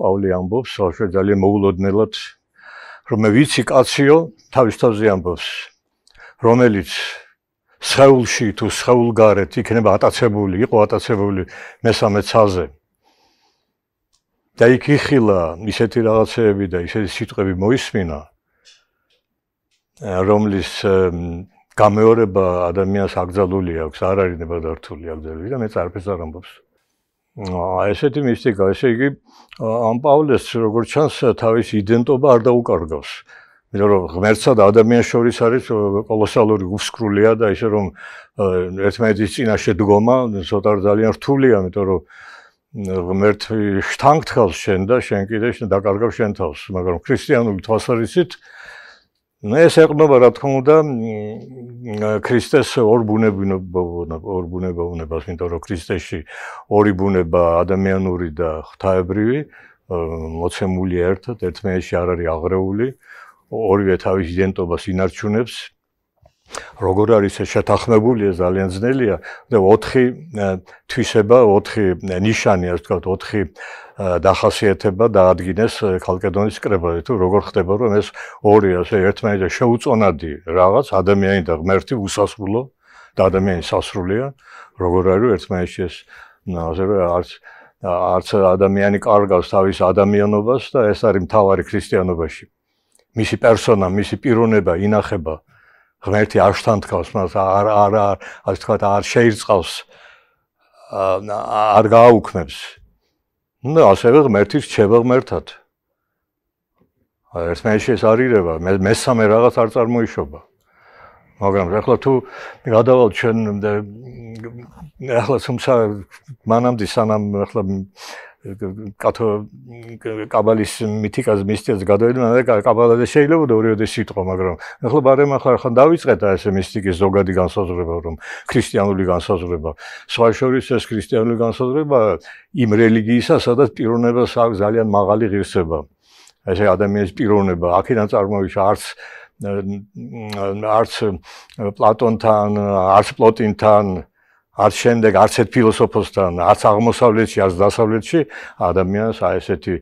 პავლე ამბობს, ხო ძალიან მოულოდნელად რომ მე ვიცი კაციო, თავის თავზე ამბობს, რომელიც სხეულში თუ სხეულგარეთ იქნება ატაცებული, იყო ატაცებული მესამე ცალზე. და იქ იხილა ისეთი რაღაცეები და ისეთი სიტყვები მოისმინა, რომლის გამეორება ადამიანს აკძალული აქვს, არ არის ნებადართული აკძალული და მე წარფეს არ ამბობს. აა ესეთი მისტიკა, ესე იგი ამ პავლეს როგორც ჩანს თავის იდენტობა არ დაუკარგავს. მეორე რომ ღმერთსა და ადამიანს შორის არის კოლოსალური უფსკრულია და ისე რომ ერთმანეთის წინაშე დგომა ცოტა ძალიან რთულია, იმიტომ რომ ღმერთი შთანგთხავს შენ და შენ კიდე შენ დაკარგავ შენ თავს, მაგრამ ქრისტიანული თვალსაზრისით ну ეს ეყნობა რა თქმა უნდა ქრისტეს ორ ბუნებინობა ორ ბუნებაუნებას, მეტად რო ქრისტეში ორი ბუნება ადამიანური და ღვთაებრივი მოცემული ერთად, ერთმანეთში არ არის აღრეული, ორივე თავის იდენტობას ინარჩუნებს. როგორ არის ეს შეთანხმებული, ეს ძალიან ძნელია და ოთხი თვისება, ოთხი ნიშანი, ასე ვთქვათ, ოთხი დახასიათება და ადგინეს კალკედონის კრებაზე თუ როგორ ხდება რომ ეს ორი ასე ერთმანეთზე შეუწონადი რაღაც ადამიანი და ღმერთი უსასრულო და ადამიანი სასრულია როგორ არის ერთმანეთში ეს ასე რომ არც არც ადამიანი კარგავს თავის ადამიანობას და ეს არის მთავარი ქრისტიანობაში მისი პერსონა მისი პიროვნება ინახება ღმერთი არ შთანთქავს მას არ არ არ ასე თქვა არ შეირწყავს არ გააუქმებს უნდა ასევე ღმერთის ჩება ღმერთად. აი ერთმანეთში ეს არირება, მე მესამე რაღაც არ წარმოიშობა. მაგრამ ახლა თუ გადავალ ჩვენ და ახლა თუმცა მანამდე სანამ ახლა კათო კაბალის მითიკაზე მისტიკაზე გადავიდნენ და კაბალაზე შეიძლება ორიოდე სიტყვა, მაგრამ ახლა ბარემ ახლა ხან დაიწყეთ ეს მისტიკის ზოგადი განსაზღვრება, რომ ქრისტიანული განსაზღვრება, სხვა შორის ეს ქრისტიანული განსაზღვრება იმ რელიგიისა, სადაც პიროვნებას აქვს ძალიან მაღალი ღირსება. ეს ადამიანის პიროვნება, აქედან წარმოიშვა არც არც პლატონთან, არც პლოტინთან, არც შემდეგ არც ერთ ფილოსოფოსთან, არც აღმოსავლეთში, არც დასავლეთში ადამიანს აი ესეთი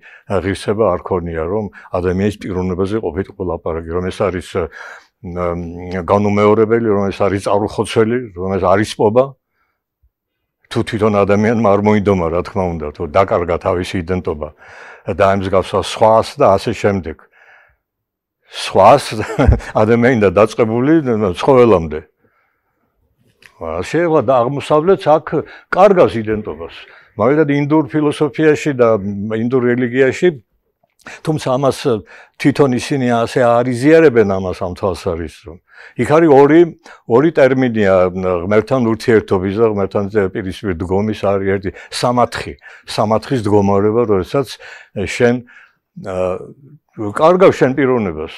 ღირსება არ ქონია, რომ ადამიანის პიროვნებაზე ყოფილიყო ყველაფერი, რომ ეს არის განუმეორებელი, რომ ეს არის წარუხოცველი, რომ ეს არის პობა თუ თვითონ ადამიანს არ მოინდომა, რა თქმა უნდა, თუ დაკარგა თავისი იდენტობა და ამსგავსა სხვას და ასე შემდეგ. სხვას ადამიანი და დაწყებული ცხოველამდე. შეიძლება და აღმოსავლეთს აქ კარგავს იდენტობას. მაგალითად ინდურ ფილოსოფიაში და ინდურ რელიგიაში თუმცა ამას э, თვითონ ისინი ასე არიზიარებენ ამას ამ თვალსაზრისით. იქ არის ორი ორი ტერმინია ღმერთთან ურთიერთობის და ღმერთთან პირისპირ დგომის არის ერთი სამათხი, სამათხის დგომარება, როდესაც э, შენ კარგავ შენ პიროვნებას,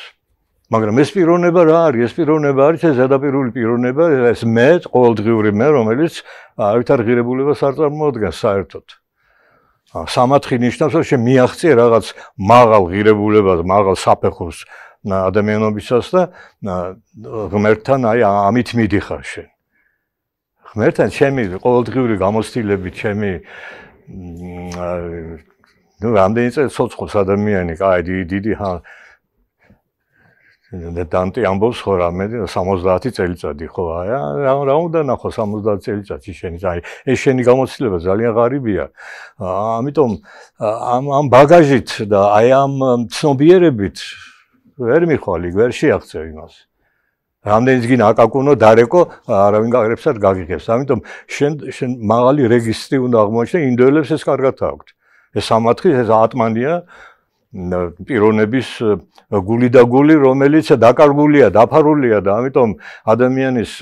მაგრამ ეს პიროვნება რა არის? ეს პიროვნება არის ეს ზედაპირული პიროვნება, ეს მე, ყოველდღიური მე, რომელიც არვითარ ღირებულებას არ წარმოადგენს საერთოდ. სამათხი ნიშნავს, რომ შე მიაღწია რაღაც მაღალ ღირებულებას, მაღალ საფეხურს ადამიანობისას და ღმერთთან აი ამით მიდიხარ შენ. ღმერთთან ჩემი ყოველდღიური გამოცდილებით, ჩემი ნუ რამდენი წელი სოცხოს ადამიანი, კაი დიდი ხარ და დანტი ამბობს ხო რამე 70 წელიწადი ხო აი რა რა უნდა ნახო 70 წელიწადში შენ აი ეს შენი გამოცდილება ძალიან ღარიბია ამიტომ ამ ამ ბაგაჟით და აი ამ ცნობიერებით ვერ მიხვალი ვერ შეახცე იმას რამდენიც გინ აკაკუნო დარეკო არავინ გაგრებს არ გაგიგებს ამიტომ შენ შენ მაღალი რეგისტრი უნდა აღმოჩნდე ინდოელებს ეს კარგად აქვს ეს სამათხი ეს ატმანია პიროვნების გული და გული, რომელიც დაკარგულია, დაფარულია და ამიტომ ადამიანის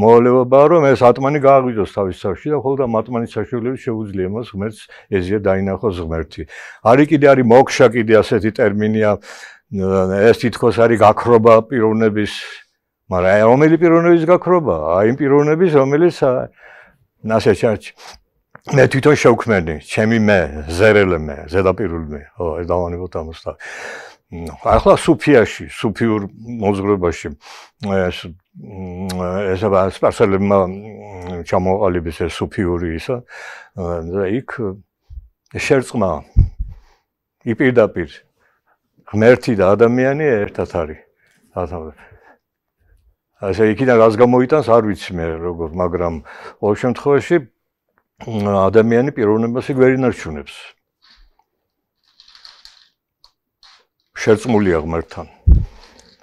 მოვლებაა, რომ ეს ატმანი გააღვიძოს თავის სახლში და ხოლმე ატმანის საშუალებით შეუძლია მას ღმერთს ეზია დაინახოს ღმერთი. არის კიდე არის მოქშა კიდე ასეთი ტერმინია. ეს თითქოს არის გაქრობა პიროვნების, მაგრამ რომელი პიროვნების გაქრობა? აი იმ პიროვნების, რომელიც ნასეჩარჩი. მე თვითონ შევქმენი, ჩემი მე, ზერელმე, ზედაპირულმე, ო, ეს დავანებოთ ამოსთან. ახლა სუფიაში, სუფიურ მოძღვრებაში ეს ეს აბა სპარსელმა ჩამოყალიბეს ეს სუფიური ისა და იქ შერწყმა იპირდაპირ ღმერთი და ადამიანი ერთად არის ასე ასე იქიდან რას გამოიტანს არ ვიცი მე როგორ მაგრამ ყოველ შემთხვევაში ადამიანი პიროვნებას ვერ ინარჩუნებს. შერწმულია ღმერთთან.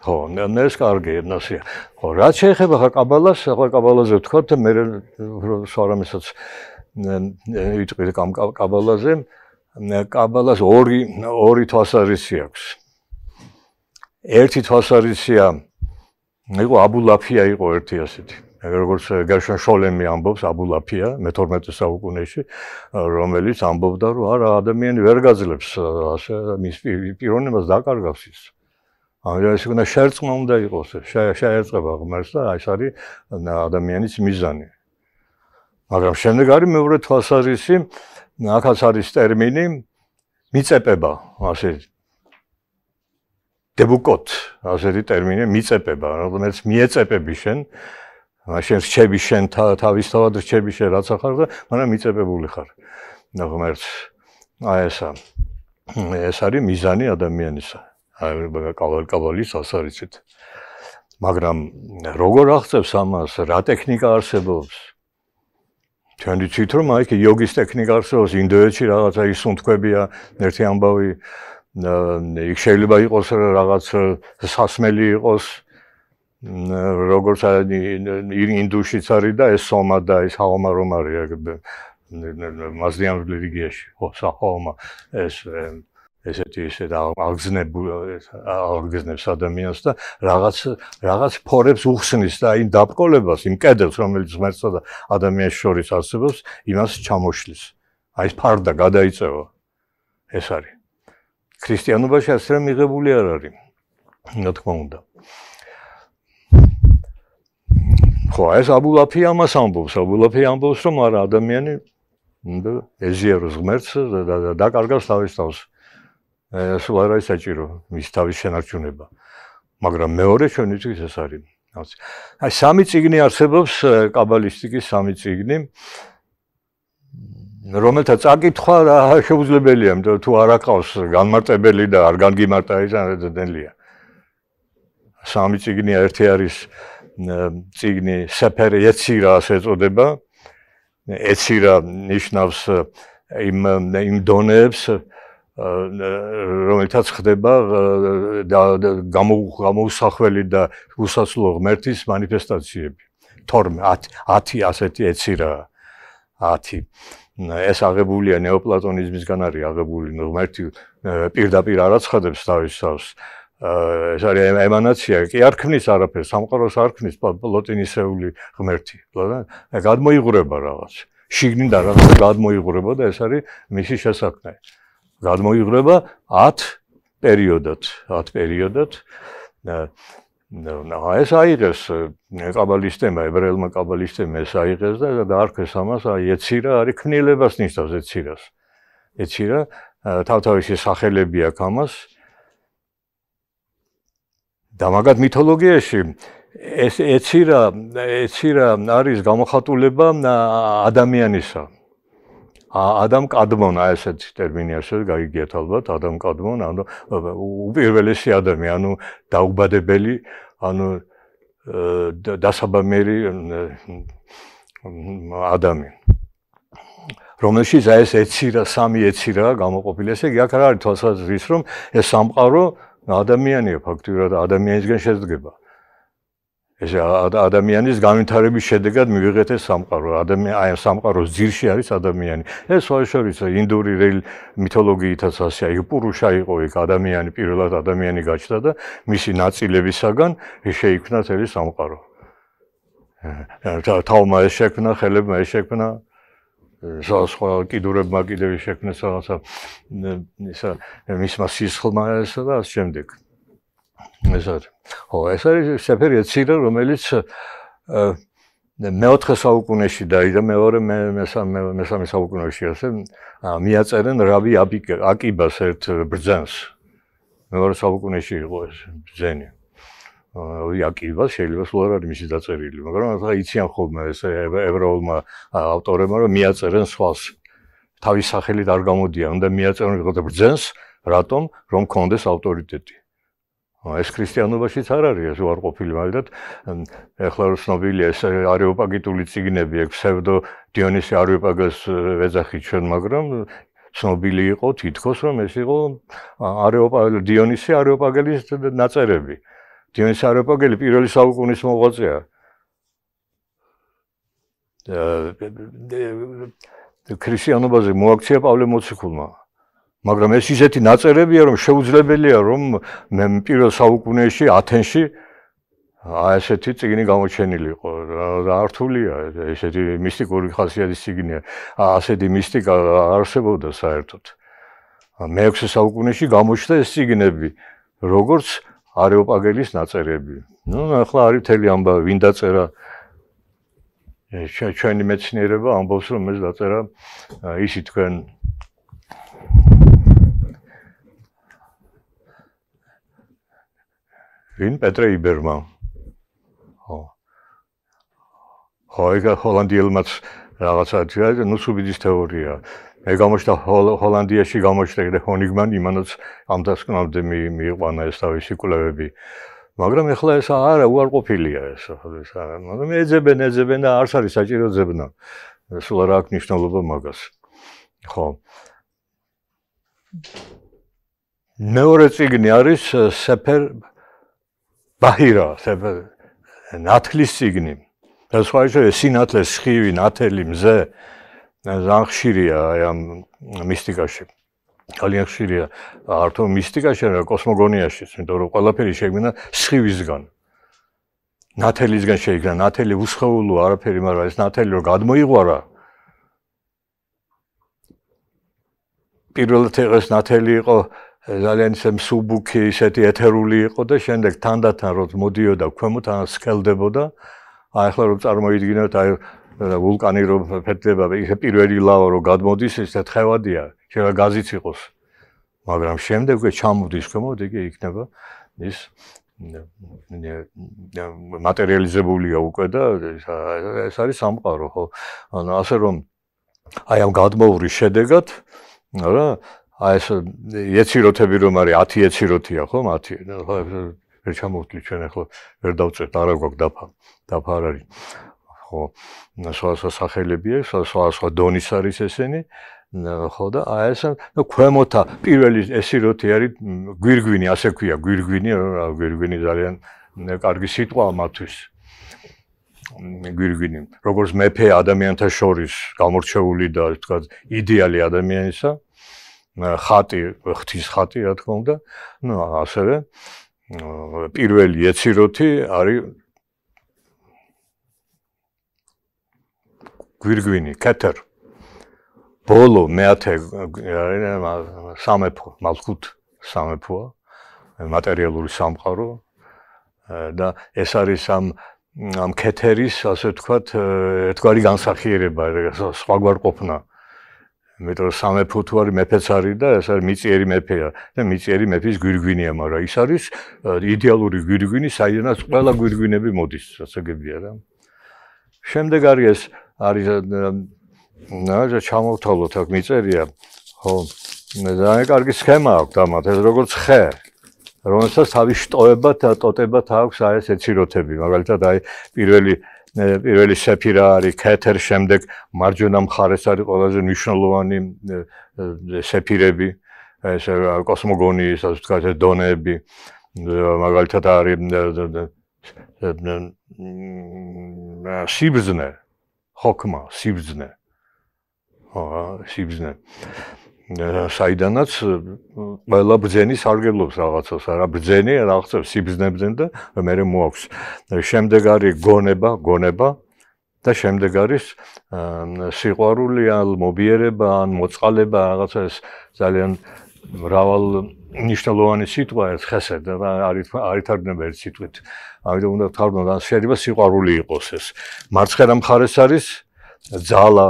ხო, ეს კარგი ნასია. ხო, რა შეიძლება ხა კაბალას, ხა კაბალაზე ვთქვა და მე სვარამისაც ვიტყვით ამ კაბალაზე. კაბალას ორი ორი თვალსაზრისი აქვს. ერთი თვალსაზრისია იყო აბულაფია იყო ერთი ასეთი. როგორც გერშონ შოლემი ამბობს აბულაფია 12 საუკუნეში რომელიც ამბობდა რომ არა ადამიანი ვერ გაძლებს ასე მის პიროვნებას დაკარგავს ის აი ეს უნდა შერწმა უნდა იყოს შეერწება ღმერთს და ეს არის ადამიანის მიზანი მაგრამ შემდეგ არის მეორე თვალსაზრისი ახაც არის ტერმინი მიწებება ასე დებუკოთ ასეთი ტერმინი მიწებება რომელიც მიეწებები შენ მაშინ რჩები შენ თავისთავად რჩები შენ რაც ახარ და მანამ მიწებებული ხარ. და ღმერთს აი ესა ეს არის მიზანი ადამიანისა. აი ბაგა კავალკავალის ასარიცით. მაგრამ როგორ აღწევს ამას? რა ტექნიკა არსებობს? ჩვენ ვიცით რომ აი კიოგის ტექნიკა არსებობს ინდოეთში რაღაცა ის უნთქვებია, ერთი ამბავი და შეიძლება იყოს რაღაც სასმელი იყოს როგორც არის ინდუშიც არის და ეს სომა და ეს ჰაომა რომ არის აგები მაზდიან რელიგიაში ო საჰაომა ეს ესეთი ისე და აღგზნებულ აღგზნებს ადამიანს და რაღაც რაღაც ფორებს უხსნის და იმ დაბკოლებას იმ კედელს რომელიც ღმერთსა და ადამიანს შორის არსებობს იმას ჩამოშლის აი ეს ფარდა გადაიწევა ეს არის ქრისტიანობაში ასე რომ მიღებული არ არის რა თქმა უნდა ხო, ეს აბულაფი ამას ამბობს, აბულაფი ამბობს, რომ არა ადამიანი უნდა ეზიაროს ღმერთს და დაკარგავს თავის თავს. ეს არ არის საჭირო მის თავის შენარჩუნება. მაგრამ მეორე ჩვენისთვის ეს არის აი სამი ციგნი არსებობს კაბალისტიკის სამი ციგნი რომელთა წაკითხვა შეუძლებელია, მეტად თუ არ აკავს განმარტებელი და არ განგიმარტა ის ან რეზიდენტია. სამი ციგნია ერთი არის აა ციგნი სეფერ ეცირა ასე წოდება ეცირა ნიშნავს იმ იმ დონებს რომელთაც ხდება და გამოუსახველი და უსასრულო ღმერთის манифестаციები 12 10 ასეთი ეცირა 10 ეს აღებულია ნეოპლატონიზმისგან არის აღებული ღმერთი პირდაპირ არაცხადებს თავის თავს ეს არის ემანაცია, კი არ ქნის არაფერს, სამყაროს არ ქნის პლოტინისეული ღმერთი, ხოდა? გადმოიღრება რაღაც. შიგნით და რაღაც გადმოიღრება და ეს არის მისი შესაძლებელი. გადმოიღრება 10 პერიოდად, 10 პერიოდად. ნა, ეს აიღეს კაბალისტებმა, ებრაელმა კაბალისტებმა ეს აიღეს და დაარქვეს ამას, აი ეცირა არის ქნილებას ნიშნავს ეცირას. ეცირა თავთავისი სახელები აქვს ამას. და მაგათ მითოლოგიაში ეს ეცირა ეცირა არის გამოხატულება ადამიანისა ა ადამ კადმონა ესეთ ტერმინი არ შეიძლება გაიგიათ ალბათ ადამ კადმონა ანუ უპირველესი ადამი ანუ დაუბადებელი ანუ დასაბამელი ადამი რომელშიც აი ეს ეცირა სამი ეცირა გამოყოფილი ესე იგი აქ არ არის თვალსაზრისით რომ ეს სამყარო ადამიანია ფაქტიურად ადამიანისგან შედგება. ეს ადამიანის გამითარების შედეგად მიიღეთ ეს სამყარო. ადამიანი აი სამყაროს ძირში არის ადამიანი. ეს სხვაშორის ინდური მითოლოგიითაც ასე აი პურუშა იყო იქ ადამიანი პირველად ადამიანი გაჩნდა და მისი ნაწილებისაგან შეიქმნა წელი სამყარო. თავმა ეს შექმნა, ხელებმა ეს შექმნა, სხვა კიდურებმა კიდევ შექმნეს რაღაცა ისა მისმა სისხლმა ესა და ასე შემდეგ. ეს არის. ხო, ეს არის საფერი ცირა, რომელიც მეოთხე საუკუნეში დაიდა, მეორე მე მესამე მესამე საუკუნეში ასე მიაწერენ რავი აკიბას ერთ ბრძანს. მეორე საუკუნეში იყო ეს ბრძენი. აა იაკიბას შეიძლება სულ არ არის მისი დაწერილი, მაგრამ ახლა იციან ხოლმე ეს ევროულმა ავტორებმა, რომ მიაწერენ სხვას. თავის სახელით არ გამოდია, უნდა მიაწერონ ყოველ ბრძენს, რატომ? რომ კონდეს ავტორიტეტი. ეს ქრისტიანობაშიც არ არის, ეს ვარ ყოფილი მაგალითად. ეხლა რო ცნობილია ეს არიოპაგიტული ციგნები, ეგ ფსევდო დიონისე არიოპაგოს ეძახი ჩვენ, მაგრამ ცნობილი იყო თითქოს რომ ეს იყო არიოპაგი დიონისე არიოპაგელის ნაწერები. დიონის არეპაგელი პირველი საუკუნის მოღვაწეა. და ქრისტიანობაზე მოაქცია პავლე მოციქულმა. მაგრამ ეს ისეთი ნაწერებია, რომ შეუძლებელია, რომ მე პირველ საუკუნეში ათენში აი ესეთი წიგნი გამოჩენილიყო. რა რთულია ესეთი მისტიკური ხასიათის წიგნია. ასეთი მისტიკა არსებობდა საერთოდ. მე-6 საუკუნეში გამოჩნდა ეს წიგნები, როგორც არეოპაგელის ნაწერები. Ну, ახლა არის მთელი ამბა, ვინ დაწერა ჩვენი მეცნიერება ამბობს, რომ ეს დაწერა ისი თქვენ ვინ პეტრე იბერმა. ხო. ხო, ეგა ჰოლანდიელმაც რაღაცა ჯერ ნუსუბიდის თეორია. აა მე გამოშთა ჰოლანდიაში გამოშთა ეგრე ჰონიგმან იმანოც ამ დასკვნამდე მიიყვანა ეს თავისი კვლევები მაგრამ ეხლა ეს არა უარყოფილია ეს ეს არა მაგრამ ეძებენ ეძებენ და არც არის საჭირო ძებნა სულ არ აქვს მნიშვნელობა მაგას ხო მეორე ციგნი არის სეფერ ბაჰირა სეფერ ნათლის ციგნი და სხვა შეიძლება სინათლე სხივი ნათელი მზე ზახშირია აი ამ მისტიკაში. ძალიან ხშირია არტო მისტიკაში, რა კოსმოგონიაში, იმიტომ რომ ყველაფერი შეგვინა სხივისგან. ნათელისგან შეიძლება ნათელი უცხოულო არაფერი, მაგრამ ეს ნათელი რომ გადმოიღვარა პირველად ეს ნათელი იყო ძალიან ისე მსუბუქი, ისეთი ეთერული იყო და შემდეგ თანდათან რომ მოდიოდა ქვემოთ, ან სკელდებოდა, აი ახლა რომ წარმოიდგინოთ, აი და ვულკანი რომ ფეთდება, პირველი ლავა რომ გადმოდის, ეს თხევადია, შეიძლება გაზიც იყოს. მაგრამ შემდეგ უკვე ჩამოდის ხმოდი, იგი იქნება ის მატერიალიზებულია უკვე და ეს არის სამყარო, ხო? ანუ ასე რომ აი ამ გადმოურის შედეგად რა აი ეს ეციროთები რომ არის 10 ეციროთია ხო 10 ხო ვერ ჩამოვთვლი ჩვენ ახლა ვერ დავწერთ არა გვაქვს დაფა დაფა არ არის ხო სხვა სხვა სახელებია სხვა სხვა სხვა დონის არის ესენი ხო და აი ეს ნუ ქვემოთა პირველი ესიროთი არის გვირგვინი ასე ქვია გვირგვინი გვირგვინი ძალიან კარგი სიტყვაა მათთვის გვირგვინი როგორც მეფე ადამიანთა შორის გამორჩეული და თქვა იდეალი ადამიანისა ხატი ღთის ხატი რა თქმა უნდა ნუ ასევე პირველი ეციროთი არის გვირგვინი კეთერ ბოლო მეათე სამეფო მალხუთ სამეფო მატერიალური სამყარო და ეს არის ამ ამ კეთერის ასე ვთქვათ ერთგვარი განსახიერება სხვაგვარ ყოფნა მეტო სამეფო თუ არის მეფეც არის და ეს არის მიწიერი მეფეა და მიწიერი მეფის გვირგვინია მაგრამ ის არის იდეალური გვირგვინი საიდანაც ყველა გვირგვინები მოდის ასაგებია რა შემდეგ არის ეს არის რა ჩამოვთავლოთ აქ მიწერია ხო ძალიან კარგი სქემა აქვს ამათ ეს როგორც ხე რომელსაც თავი შტოებად ტოტებად აქვს აი ეს ეციროთები მაგალითად აი პირველი პირველი სეფირა არის ქეთერ შემდეგ მარჯვენა მხარეს არის ყველაზე მნიშვნელოვანი სეფირები ეს კოსმოგონი ისე ვთქვათ დონეები მაგალითად არის შიბზნე ხოქმა, სიბზნე. აა, სიბზნე. საიდანაც ყველა ბძენის არგებლობს რაღაცას, არა ბძენი, რაღაცა სიბზნებზენ და მე მე მოაქვს. შემდეგ არის გონება, გონება და შემდეგ არის სიყვარული ან მობიერება ან მოწყალება რაღაცა ეს ძალიან მრავალ ნიშნолоვანი სიტყვა ეს ხესედ რა არითარგმნება ერთ სიტყვით. ამიტომ უნდა თარგმნა და შეიძლება სიყვარული იყოს ეს. მარცხენა მხარეს არის ძალა.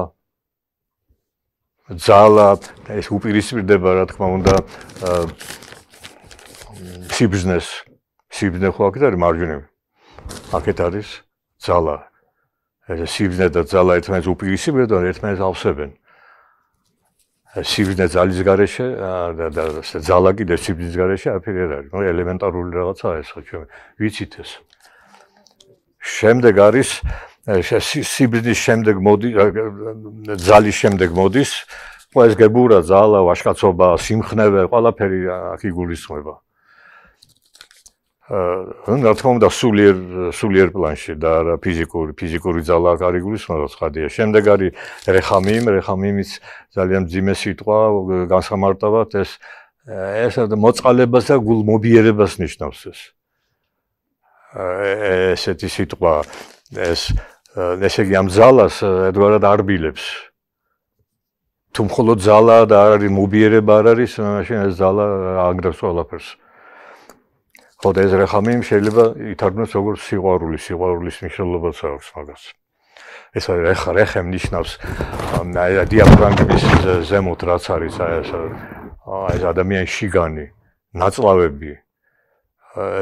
ძალა ეს უპირისპირდება რა თქმა უნდა სიბიზნეს სიბიზნე ხო აქეთ არის მარჯვნივ. აქეთ არის ძალა. ეს სიბიზნე და ძალა ერთმანეთს უპირისპირდება და ერთმანეთს ავსებენ. სიბრძნე ძალის გარეშე და და ზალა კიდევ სიბრძნის გარეშე აფერი არ არის. ნუ ელემენტარული რაღაცაა ეს ხო ჩვენ ვიცით ეს. შემდეგ არის სიბრძნის შემდეგ მოდი ძალის შემდეგ მოდის. ხო ეს გებურა ზალა, ვაშკაცობა, სიმხნევე, ყველაფერი აქ იგულისხმება. აა რა თქმა უნდა სულიერ სულიერ პლანში და რა ფიზიკური ფიზიკური ძალა აქ არის გულის მაგას ხადია. შემდეგ არის რეხამი, რეხამიმიც ძალიან ძიმე სიტყვა განსამარტავად ეს ეს მოწალებას და გულ მობიერებას ნიშნავს ეს. ესეთი სიტყვა ეს ესეგი ამ ზალას ედვარად არბილებს. თუ მხოლოდ ზალა და არ არის მობიერება არ არის, მაშინ ეს ზალა აგდებს ყველაფერს. აა ხო და ეს რეხამი შეიძლება ითარგმნოს როგორც სიყვარული, სიყვარულის მნიშვნელობაც აქვს მაგას. ეს რეხა რეხემ ნიშნავს აი დიაფრანგების ზემოთ რაც არის აი ეს აი ეს ადამიანის შიგანი, ნაწლავები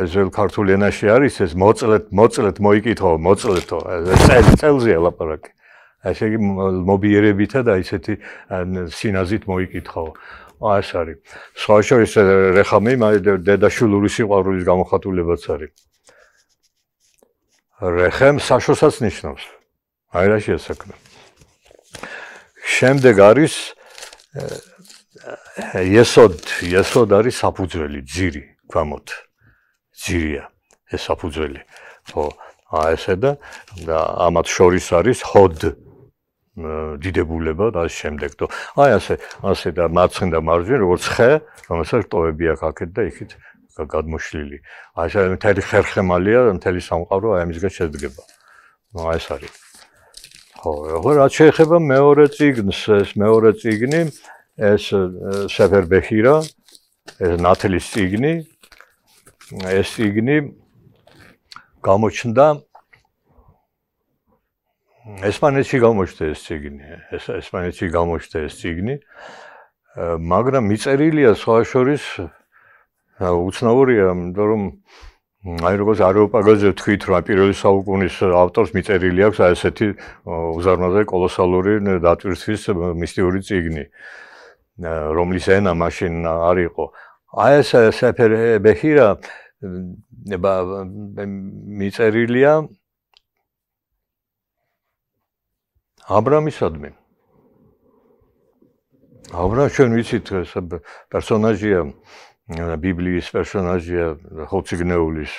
ეს ძველ ქართულ ენაში არის ეს მოწლეთ მოწლეთ მოიკითხო მოწლეთო წელ წელზეა ლაპარაკი ესე იგი მობიერებითა და ისეთი სინაზით მოიკითხო ას არის. სხვა შორის რეხამი დედაშულური სიყვარულის გამოხატულებაც არის. რეხემ საშოსაც ნიშნავს. აი რა შეესაბამება. შემდეგ არის ესოდ, ესოდ არის საფუძველი, ძირი, გამოთ. ძირია ეს საფუძველი. ხო, აი ესე და ამათ შორის არის ჰოდ, დიდებულება და შემდეგ და აი ასე ასე და მარცხენ და მარჯვენ როგორც ხე რომელსაც ტოვები აქვს აკეთ და იქით გადმოშლილი აი ესე მთელი ხერხემალია მთელი სამყარო აი ამისგან შედგება ну აი ეს არის ხო ხო რა შეიძლება მეორე ციგნს ეს მეორე ციგნი ეს სეფერ ბეჰირა ეს ნათლის ციგნი ეს ციგნი გამოჩნდა 1900 ესპანეთში გამოჩნდა ეს ციგნი, ეს ესპანეთში გამოჩნდა ეს ციგნი. მაგრამ მიწერილია სხვაშორის უცნაურია, იმიტომ რომ აი როგორც არეოპაგაზე თქვით, რა პირველი საუკუნის ავტორს მიწერილი აქვს აი ესეთი უზარმაზე კოლოსალური დატვირთვის მისტიური ციგნი, რომლის ენა მაშინ არ იყო. აი ესა საფერ ბეჰირა ნება მიწერილია ა ブラ მისადმი ა ブラ ჩვენ ვიცით ეს პერსონაჟია ბიბლიის პერსონაჟია ხოციგნეულის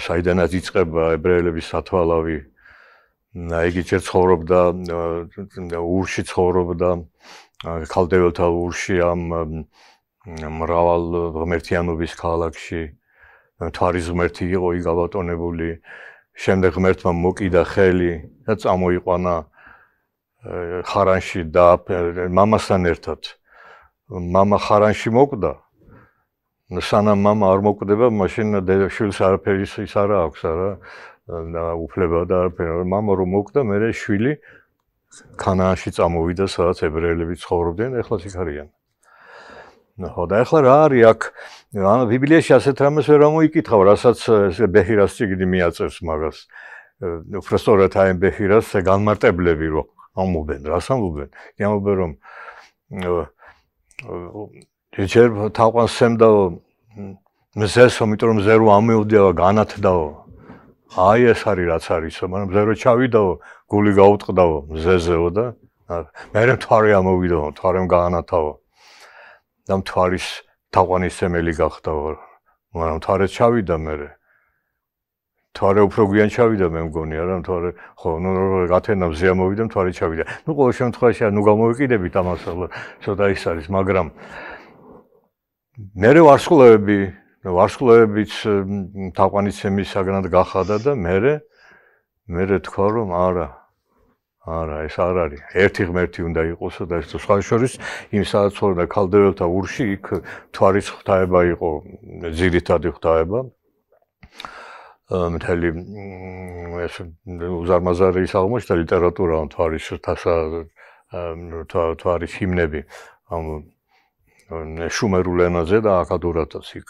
საიდანაც იწყება ებრაელების სათვალავი და იგი ჯერ ცხოვრობდა ურში ცხოვრობდა ქალდეველთა ურში ამ მრავალ ღმერთიანობის ქალაქში თვარის ღმერთი იყო იგავატონებული შემდეგ ღმერთმა მოკიდა ხელი და წამოიყვანა ხარანში და მამასთან ერთად мама ხარანში მოკვდა სანამ мама არ მოკვდება მაშინ შვილს არაფერი ის არა აქვს არა და უფლება და არაფერი мама რომ მოკვდა მე შვილი ქანაანში წამოვიდა სადაც ებრაელები ცხოვრობდნენ ეხლა ის არიან ხო და ახლა რა არის აქ ბიბლიაში ასეთ რამეს ვერ მოიკითხავ რასაც ესე ბეჰირას ციგნი მიაწევს მაგას უბრალოდ აი ბეჰირას განმარტებლები რო ამობენ რას ამობენ ამობენ რომ ჯერ თაყვანს სემდა მზეს ამიტომ რომ მზე რო ამეოდიავა განათდაო აი ეს არის რაც არის მაგრამ მზე რო ჩავიდაო გული გაუტყდაო მზეზეო და მე რომ თვარი ამოვიდო თვარემ განათავო და მთვარის თაყვანისმელი გახდა მაგრამ თარეს ჩავიდა მე თორე უფრო გვიან ჩავიდა მე მგონი არა თორე ხო ნუ გათენა მზია მოვიდა თორე ჩავიდა ნუ ყოველ შემთხვევაში ნუ გამოვიყიდებით ამას ახლა ცოტა ის არის მაგრამ მე რე ვარშლოვები ვარშლოვებიც თაყვანისმელი საგანად გახადა და მე მე თქვა რომ არა არა, ეს არ არის. ერთი ღმერთი უნდა იყოს და ეს სხვა შორის იმ სადაცხოვრო და ქალდეველთა ურში იქ თვარის ღთაება იყო, ძირითადი ღთაება. მთელი ეს უზარმაზარი ის აღმოჩნდა და ლიტერატურა ამ თვარის თასა თვარის ჰიმნები ამ შუმერულ ენაზე და აკადურათოს იქ.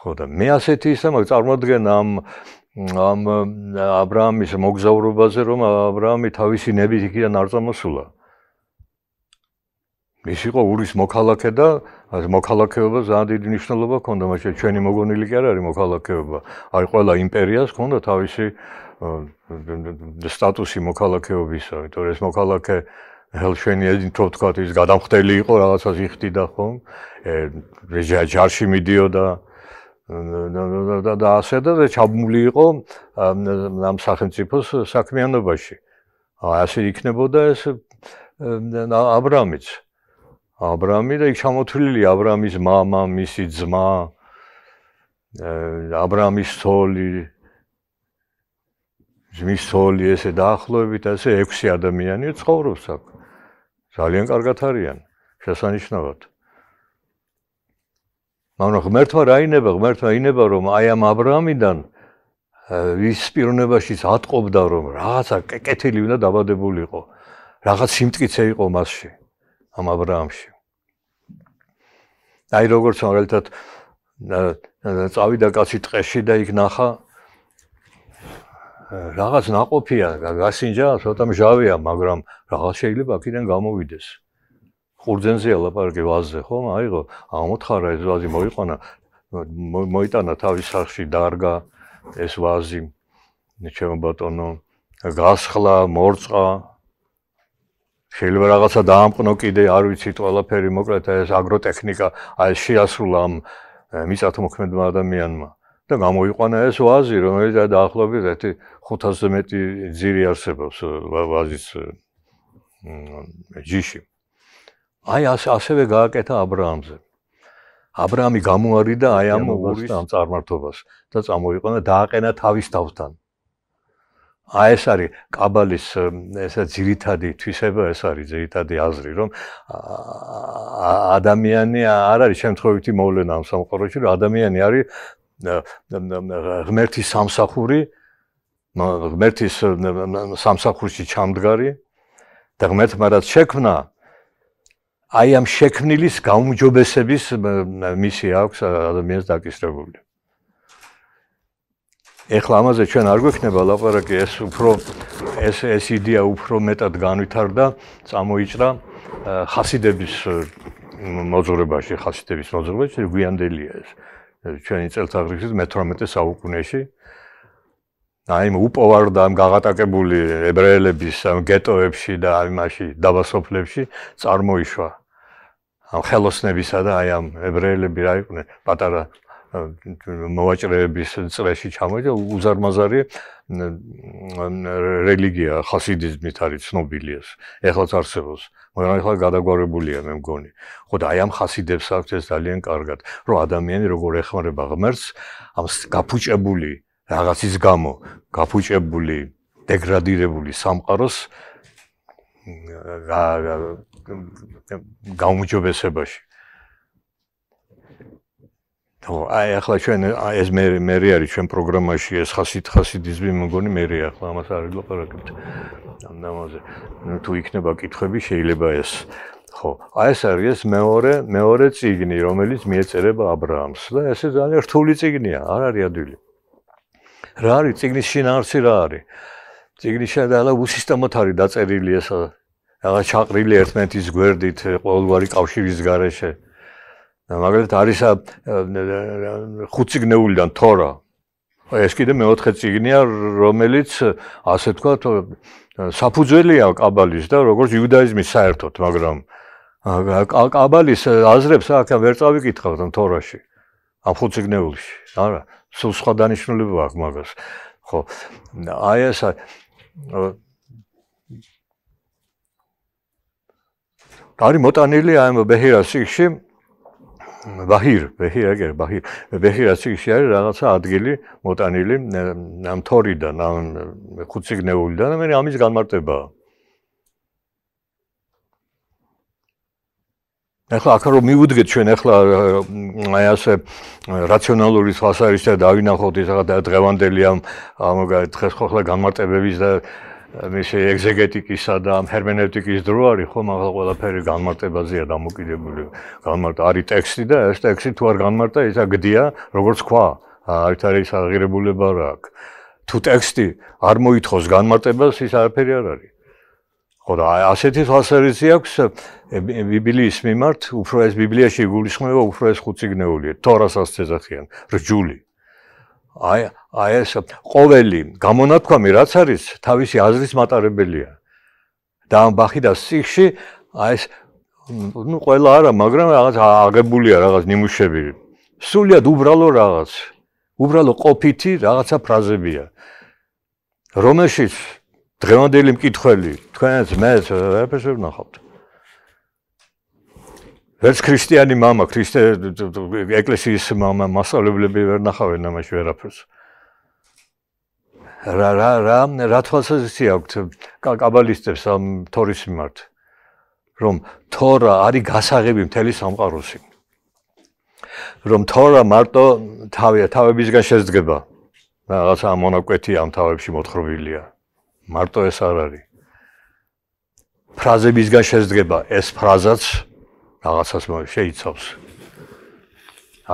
ხო და მე ასეთი ისე მაგ წარმოადგენ ამ ამ ა ブラ ამის მოგზაურობაზე რომ ა ブラ ამი თავისი ნებით იქიდან არ წამოსულა ის იყო ურის მოქალაქე და მოქალაქეობა ძალიან დიდი მნიშვნელობა ჰქონდა მაშინ ჩვენი მოგონილი კი არ არის მოქალაქეობა აი ყველა იმპერიას ჰქონდა თავისი სტატუსი მოქალაქეობისა იმიტომ რომ ეს მოქალაქე ჰელშენი ეძინთო თქვა ის გადამხდელი იყო რაღაცას იხდიდა ხომ ეჯა ჯარში მიდიოდა და და ასე და ჩაბმული იყო ამ სახელმწიფოს საქმიანობაში. ასე იქნებოდა ეს ა ブラ მიც. ა ブラ მი და იქ ჩამოთვლილი ა ブラ მის мама, მისი ძმა, ა ブラ მის თოლი ძმის თოლი ესე დაახლოებით ასე 6 ადამიანი ცხოვრობს აქ. ძალიან კარგად არიან შესანიშნავად. მაგრამ ღმერთმა რა ინება ღმერთმა ინება რომ აი ამ ა ブラ ამიდან ის პიროვნებაშიც ატყობდა რომ რაღაცა კეკეთილი უნდა დაბადებულიყო რაღაც სიმწკიცე იყო მასში ამ ა ブラ ამში აი როგორც მაგალითად წავიდა კაცი ტყეში და იქ ნახა რაღაც ناقოფია გასინჯა ცოტა მჟავია მაგრამ რაღაც შეიძლება აქედან გამოვიდეს ხურძენზე ელაპარაკე ვაზზე ხო აიღო აღმოთხარა ეს ვაზი მოიყანა მოიტანა თავის სახლში დარგა ეს ვაზი ნიჩემ ბატონო გასხლა მორწა შეიძლება რაღაცა დაამყნო კიდე არ ვიცით ყველაფერი მოკლედ ეს აგროტექნიკა აი შეასრულა ამ მიწათმოქმედმა ადამიანმა და გამოიყვანა ეს ვაზი რომელიც დაახლოებით 1500-ზე მეტი ძირი არსებობს ვაზის ჯიში მ აი ასე ასევე გააკეთა ა ブラ ამზე. ა ブラ ამი გამოარიდა აი ამ ურის წარმართობას და წამოიყვანა დააყენა თავის თავთან. აი ეს არის კაბალის ესა ძირითადი თვისება ეს არის ძირითადი აზრი რომ ადამიანი არ არის შემთხვევითი მოვლენა ამ სამყაროში რომ ადამიანი არის ღმერთის სამსახური ღმერთის სამსახურში ჩამდგარი და ღმერთმა რაც შექმნა აი ამ შექმნილის გამოჯობესების მისი აქვს ადამიანს დაკისრებული. ეხლა ამაზე ჩვენ არ გვექნება ლაპარაკი, ეს უფრო ეს ეს იდეა უფრო მეტად განვითარდა, წამოიჭრა ხასიდების მოძრაობაში, ხასიდების მოძრაობაში გვიანდელია ეს. ჩვენი წელთაღრიცხვით მე-18 საუკუნეში აი მოუპოვარდა ამ გაღატაკებული ებრაელების ამ გეტოებში და აი მასში დაბასოფლებში წარმოიშვა ამ ხელოსნებისა და აი ამ ებრაელები რა იყვნენ პატარა მოვაჭრეების წრეში ჩამოიდა უზარმაზარი რელიგია ხასიდიზმით არის ცნობილი ეს ეხლაც არსებობს მაგრამ ეხლა გადაგვარებულია მე მგონი ხო და აი ამ ხასიდებს აქვს ეს ძალიან კარგად რომ ადამიანი როგორ ეხმარება ღმერთს ამ გაფუჭებული რაღაცის გამო გაფუჭებული დეგრადირებული სამყაროს გამოჯობესებაში. ხო, აი ახლა ჩვენ ეს მე მე არის ჩვენ პროგრამაში ეს ხასით ხასიძისები მგონი მე ახლა ამას არ ვილაპარაკებთ. ამ ნამაზე თუ იქნება კითხები შეიძლება ეს. ხო, აი ეს არის ეს მეორე მეორე ციგნი, რომელიც მიეწერება ა ブラ ამს და ესე ძალიან რთული ციგნია, არ არის ადვილი. რა არის ციგნის შინაარსი რა არის? ციგნი შეიძლება უსისტემოთ არის დაწერილი ესა რაღაც ჩაყრილი ერთმანეთის გვერდით ყოველგვარი კავშირის გარეშე. მაგალითად არის ხუთი გნეულიდან თორა. ეს კიდე მეოთხე ციგნია, რომელიც ასე თქვა საფუძველია კაბალის და როგორც იუდაიზმის საერთოდ, მაგრამ კაბალის აზრებს აქ ვერ წავიკითხავთ თორაში. ამ ხუთი გნეულში, არა, სულ სხვა დანიშნულება აქვს მაგას. ხო, აი ესა არის მოტანილი აი ბეჰირასიში ბაჰირ ბეჰირაგერ ბაჰირ ბეჰირასიში არის რაღაცა ადგილი მოტანილი ამ თორიდან ამ ხუციგნეულიდან მე ამის განმარტებაა ახლა ახლა რომ მიუდგეთ ჩვენ ახლა აი ასე რაციონალური სასარისა დავინახოთ ისაღა დღევანდელი ამ ამ დღეს ხო ახლა განმარტებების და მისი ეგზეგეტიკისა და ჰერმენევტიკის დროარი ხო მაგალ ყველაფერი განმარტებაზია დამოკიდებული განმარტა არის ტექსტი და ეს ტექსტი თუ არ განმარტა ისა გდია როგორც ხვა არის არის აღირებულება რა აქ თუ ტექსტი არ მოითხოვს განმარტებას ის არაფერი არ არის ხო და ასეთი ფასერიც აქვს ბიბლიის მიმართ უფრო ეს ბიბლიაში გულისხმება უფრო ეს ხუთი გნეულია თორასას წეზახიან რჯული აი აი ეს ყოველი გამონათქვამი რაც არის თავისი აზრის მატარებელია და ამ ბახიდას სიხში აი ეს ну ყველა არა მაგრამ რაღაც აღებულია რაღაც ნიმუშები სულიად უბრალო რაღაც უბრალო ყოფითი რაღაცა ფრაზებია რომელშიც დღევანდელი მკითხველი თქვენს მეც აფეშერ ნახავთ ეს ქრისტიანი мама ქრისტე ეკლესიის მამა მასწავლებლები ვერ ნახავენ ამაში ვერაფერს რა რა რა რა თვალსაზრისი აქვთ კაბალისტებს ამ თორის მიმართ რომ თორა არის გასაღები მთელი სამყაროსი რომ თორა მარტო თავია თავებისგან შეძგება რაღაცა ამონაკვეთი ამ თავებში მოთხრობილია მარტო ეს არ არის ფრაზებისგან შეძგება ეს ფრაზაც რაღაცას შეიცავს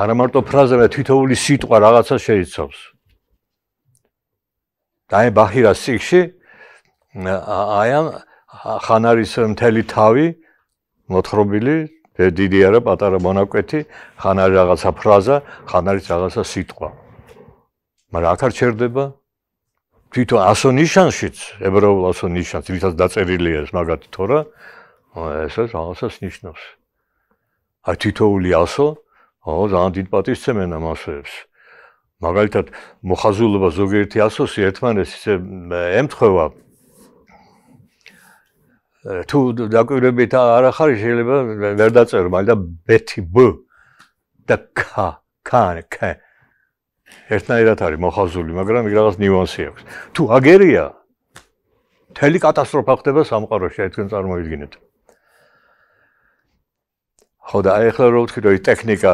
არა მარტო ფრაზა მე თითოული სიტყვა რაღაცას შეიცავს დაე ბაჰირა სიხში აი ამ ხან არის მთელი თავი მოთხრობილი დიდი არა პატარა მონაკვეთი ხან არის რაღაცა ფრაზა ხან არის რაღაცა სიტყვა მაგრამ აქ არ ჩერდება თვითონ ასო ნიშანშიც ებრაულ ასო ნიშანს ვითაც დაწერილია ეს მაგათი თორა ესეც რაღაცას ნიშნავს აი თითოული ასო აა ძალიან დიდ პატივს ცემენ ამ ასოებს მაგალითად მოხაზულობა ზოგიერთი ასოსი ერთმანეს ისე ემთხვევა თუ დაკვირვებით არ ახარი შეიძლება ვერ დაწერო მაგრამ ბეთი ბ და ქ კან ქ ერთნაირად არის მოხაზული მაგრამ რაღაც ნიუანსი აქვს თუ აგერია მთელი კატასტროფა ხდება სამყაროში აი თქვენ წარმოიდგინეთ ხო და ახლა რო ვთქვი რომ ეს ტექნიკა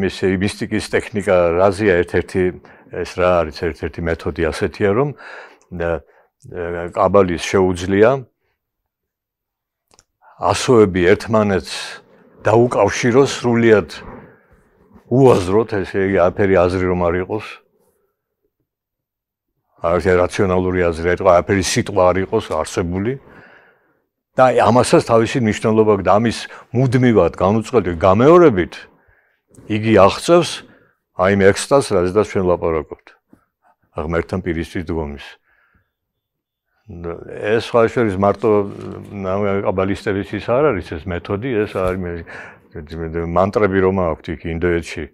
მის იბისტიკის ტექნიკა რაზია ერთ-ერთი ეს რა არის ერთ-ერთი მეთოდი ასეთია რომ კაბალის შეუძლია ასოები ერთმანეთს დაუკავშიროს სრულად უაზროთ ესე იგი აფერი აზრი რომ არ იყოს არის რაციონალური აზრი, აი ყველაფერი სიტყვა არ იყოს არსებული. და ამასაც თავისი მნიშვნელობა აქვს და ამის მუდმივად განუწყვეტელი გამეორებით იგი აღწევს აი მექსტას რაზეც ჩვენ ლაპარაკობთ აღმერთთან პირისთვის დგომის ეს ხალხის მარტო კაბალისტების ის არ არის ეს მეთოდი ეს არის მანტრები რომ აქვთ იქ ინდოეთში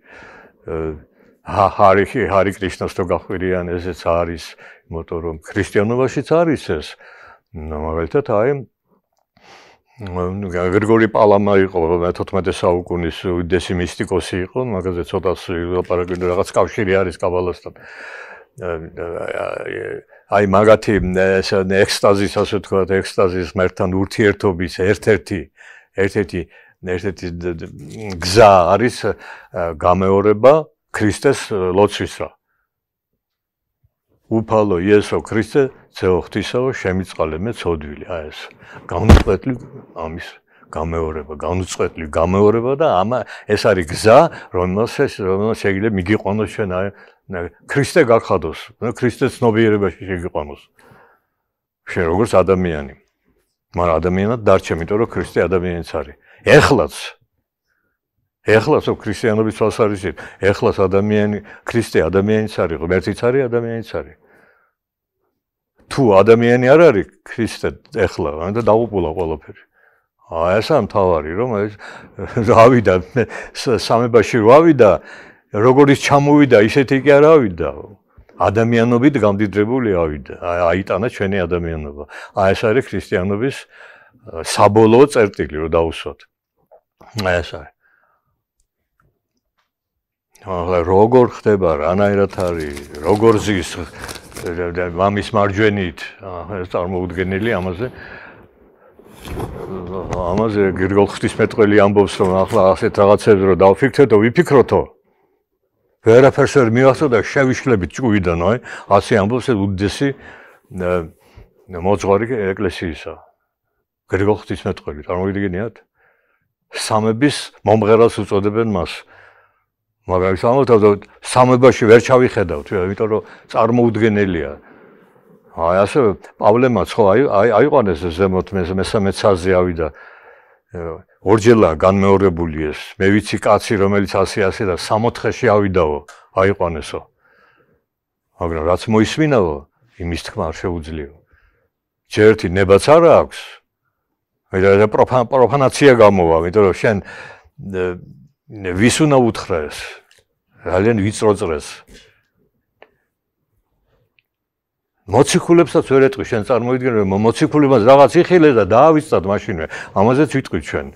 ა ჰარი ჰარი კრიშნას თუ გახვირიან ესეც არის იმიტომ რომ ქრისტიანობაშიც არის ეს მაგალითად აი გრიგორი პალამა იყო 14 საუკუნის უდესი მისტიკოსი იყო, მაგაზე ცოტას ვილაპარაკებ, რაღაც კავშირი არის კაბალასთან. აი მაგათი ეს ექსტაზის ასე თქვა, ექსტაზის მერთან ურთიერთობის ერთ-ერთი ერთ-ერთი ერთ-ერთი გზა არის გამეორება ქრისტეს ლოცვისა. უფალო იესო ქრისტეს ზეოხთისაო შემიწყალე მე ცოდვილი აი ეს განუწყვეტლი ამის გამეორება განუწყვეტლი გამეორება და ამა ეს არის გზა რომელსაც რომელსაც შეიძლება მიგიყვანოს შენ აი ქრისტე გახადოს ნა ქრისტე ცნობიერებაში შეგიყვანოს შენ როგორც ადამიანი მაგრამ ადამიანად დარჩე იმიტომ რომ ქრისტე ადამიანიც არის ეხლაც ეხლაც ო ქრისტიანობის თვალსაზრისით ეხლაც ადამიანი ქრისტე ადამიანიც არის ღმერთიც არის ადამიანიც არის თუ ადამიანი არ არის ქრისტე ეხლა და დაუპულა ყველაფერი. აი ესა მთავარი რომ ეს ავიდა სამებაში ვავიდა როგორიც ჩამოვიდა ისეთი კი არ ავიდა. ადამიანობით გამდიდრებული ავიდა. აიტანა ჩვენი ადამიანობა. აი ეს არის ქრისტიანობის საბოლოო წერტილი რომ დავუსვათ. აი ესა აა როგორ ხდება რანაირად არის როგორ ზის მამის მარჯვენით წარმოუდგენელი ამაზე ამაზე გირგოლ ხტისმეტყველი ამბობს რომ ახლა ასეთ რაღაცებს რომ დავფიქრეთო ვიფიქროთო ვერაფერს ვერ მივახსოვ და შევიშლებით ჭუვიდან აი ასე ამბობს ეს უდესი მოძღვარი ეკლესიისა გირგოლ ხტისმეტყველი წარმოიდგინეთ სამების მომღერალს უწოდებენ მას მაგრამ სამოთავდო სამებაში ვერ ჩავიხედავთ, იმიტომ რომ წარმოუდგენელია. აი ასე პავლემაც ხო აი აი აიყვანეს ზემოთ მესამე ცაზე ავიდა. ორჯერა განმეორებული ეს. მე ვიცი კაცი რომელიც 100-100 და 64-ში ავიდაო, აიყვანესო. მაგრამ რაც მოისმინაო, იმის თქმა არ შეუძლიო. ჯერთი ნებაც არ აქვს. აი და პროფანაცია გამოვა, იმიტომ რომ შენ ვის უნდა უთხრა ეს? ძალიან ვიწრო წრეს. მოციქულებსაც ვერ ეტყვი შენ წარმოიდგინე რომ მოციქულებს რაღაც იხილე და დაავიწყდათ მაშინვე. ამაზეც ვიტყვი ჩვენ.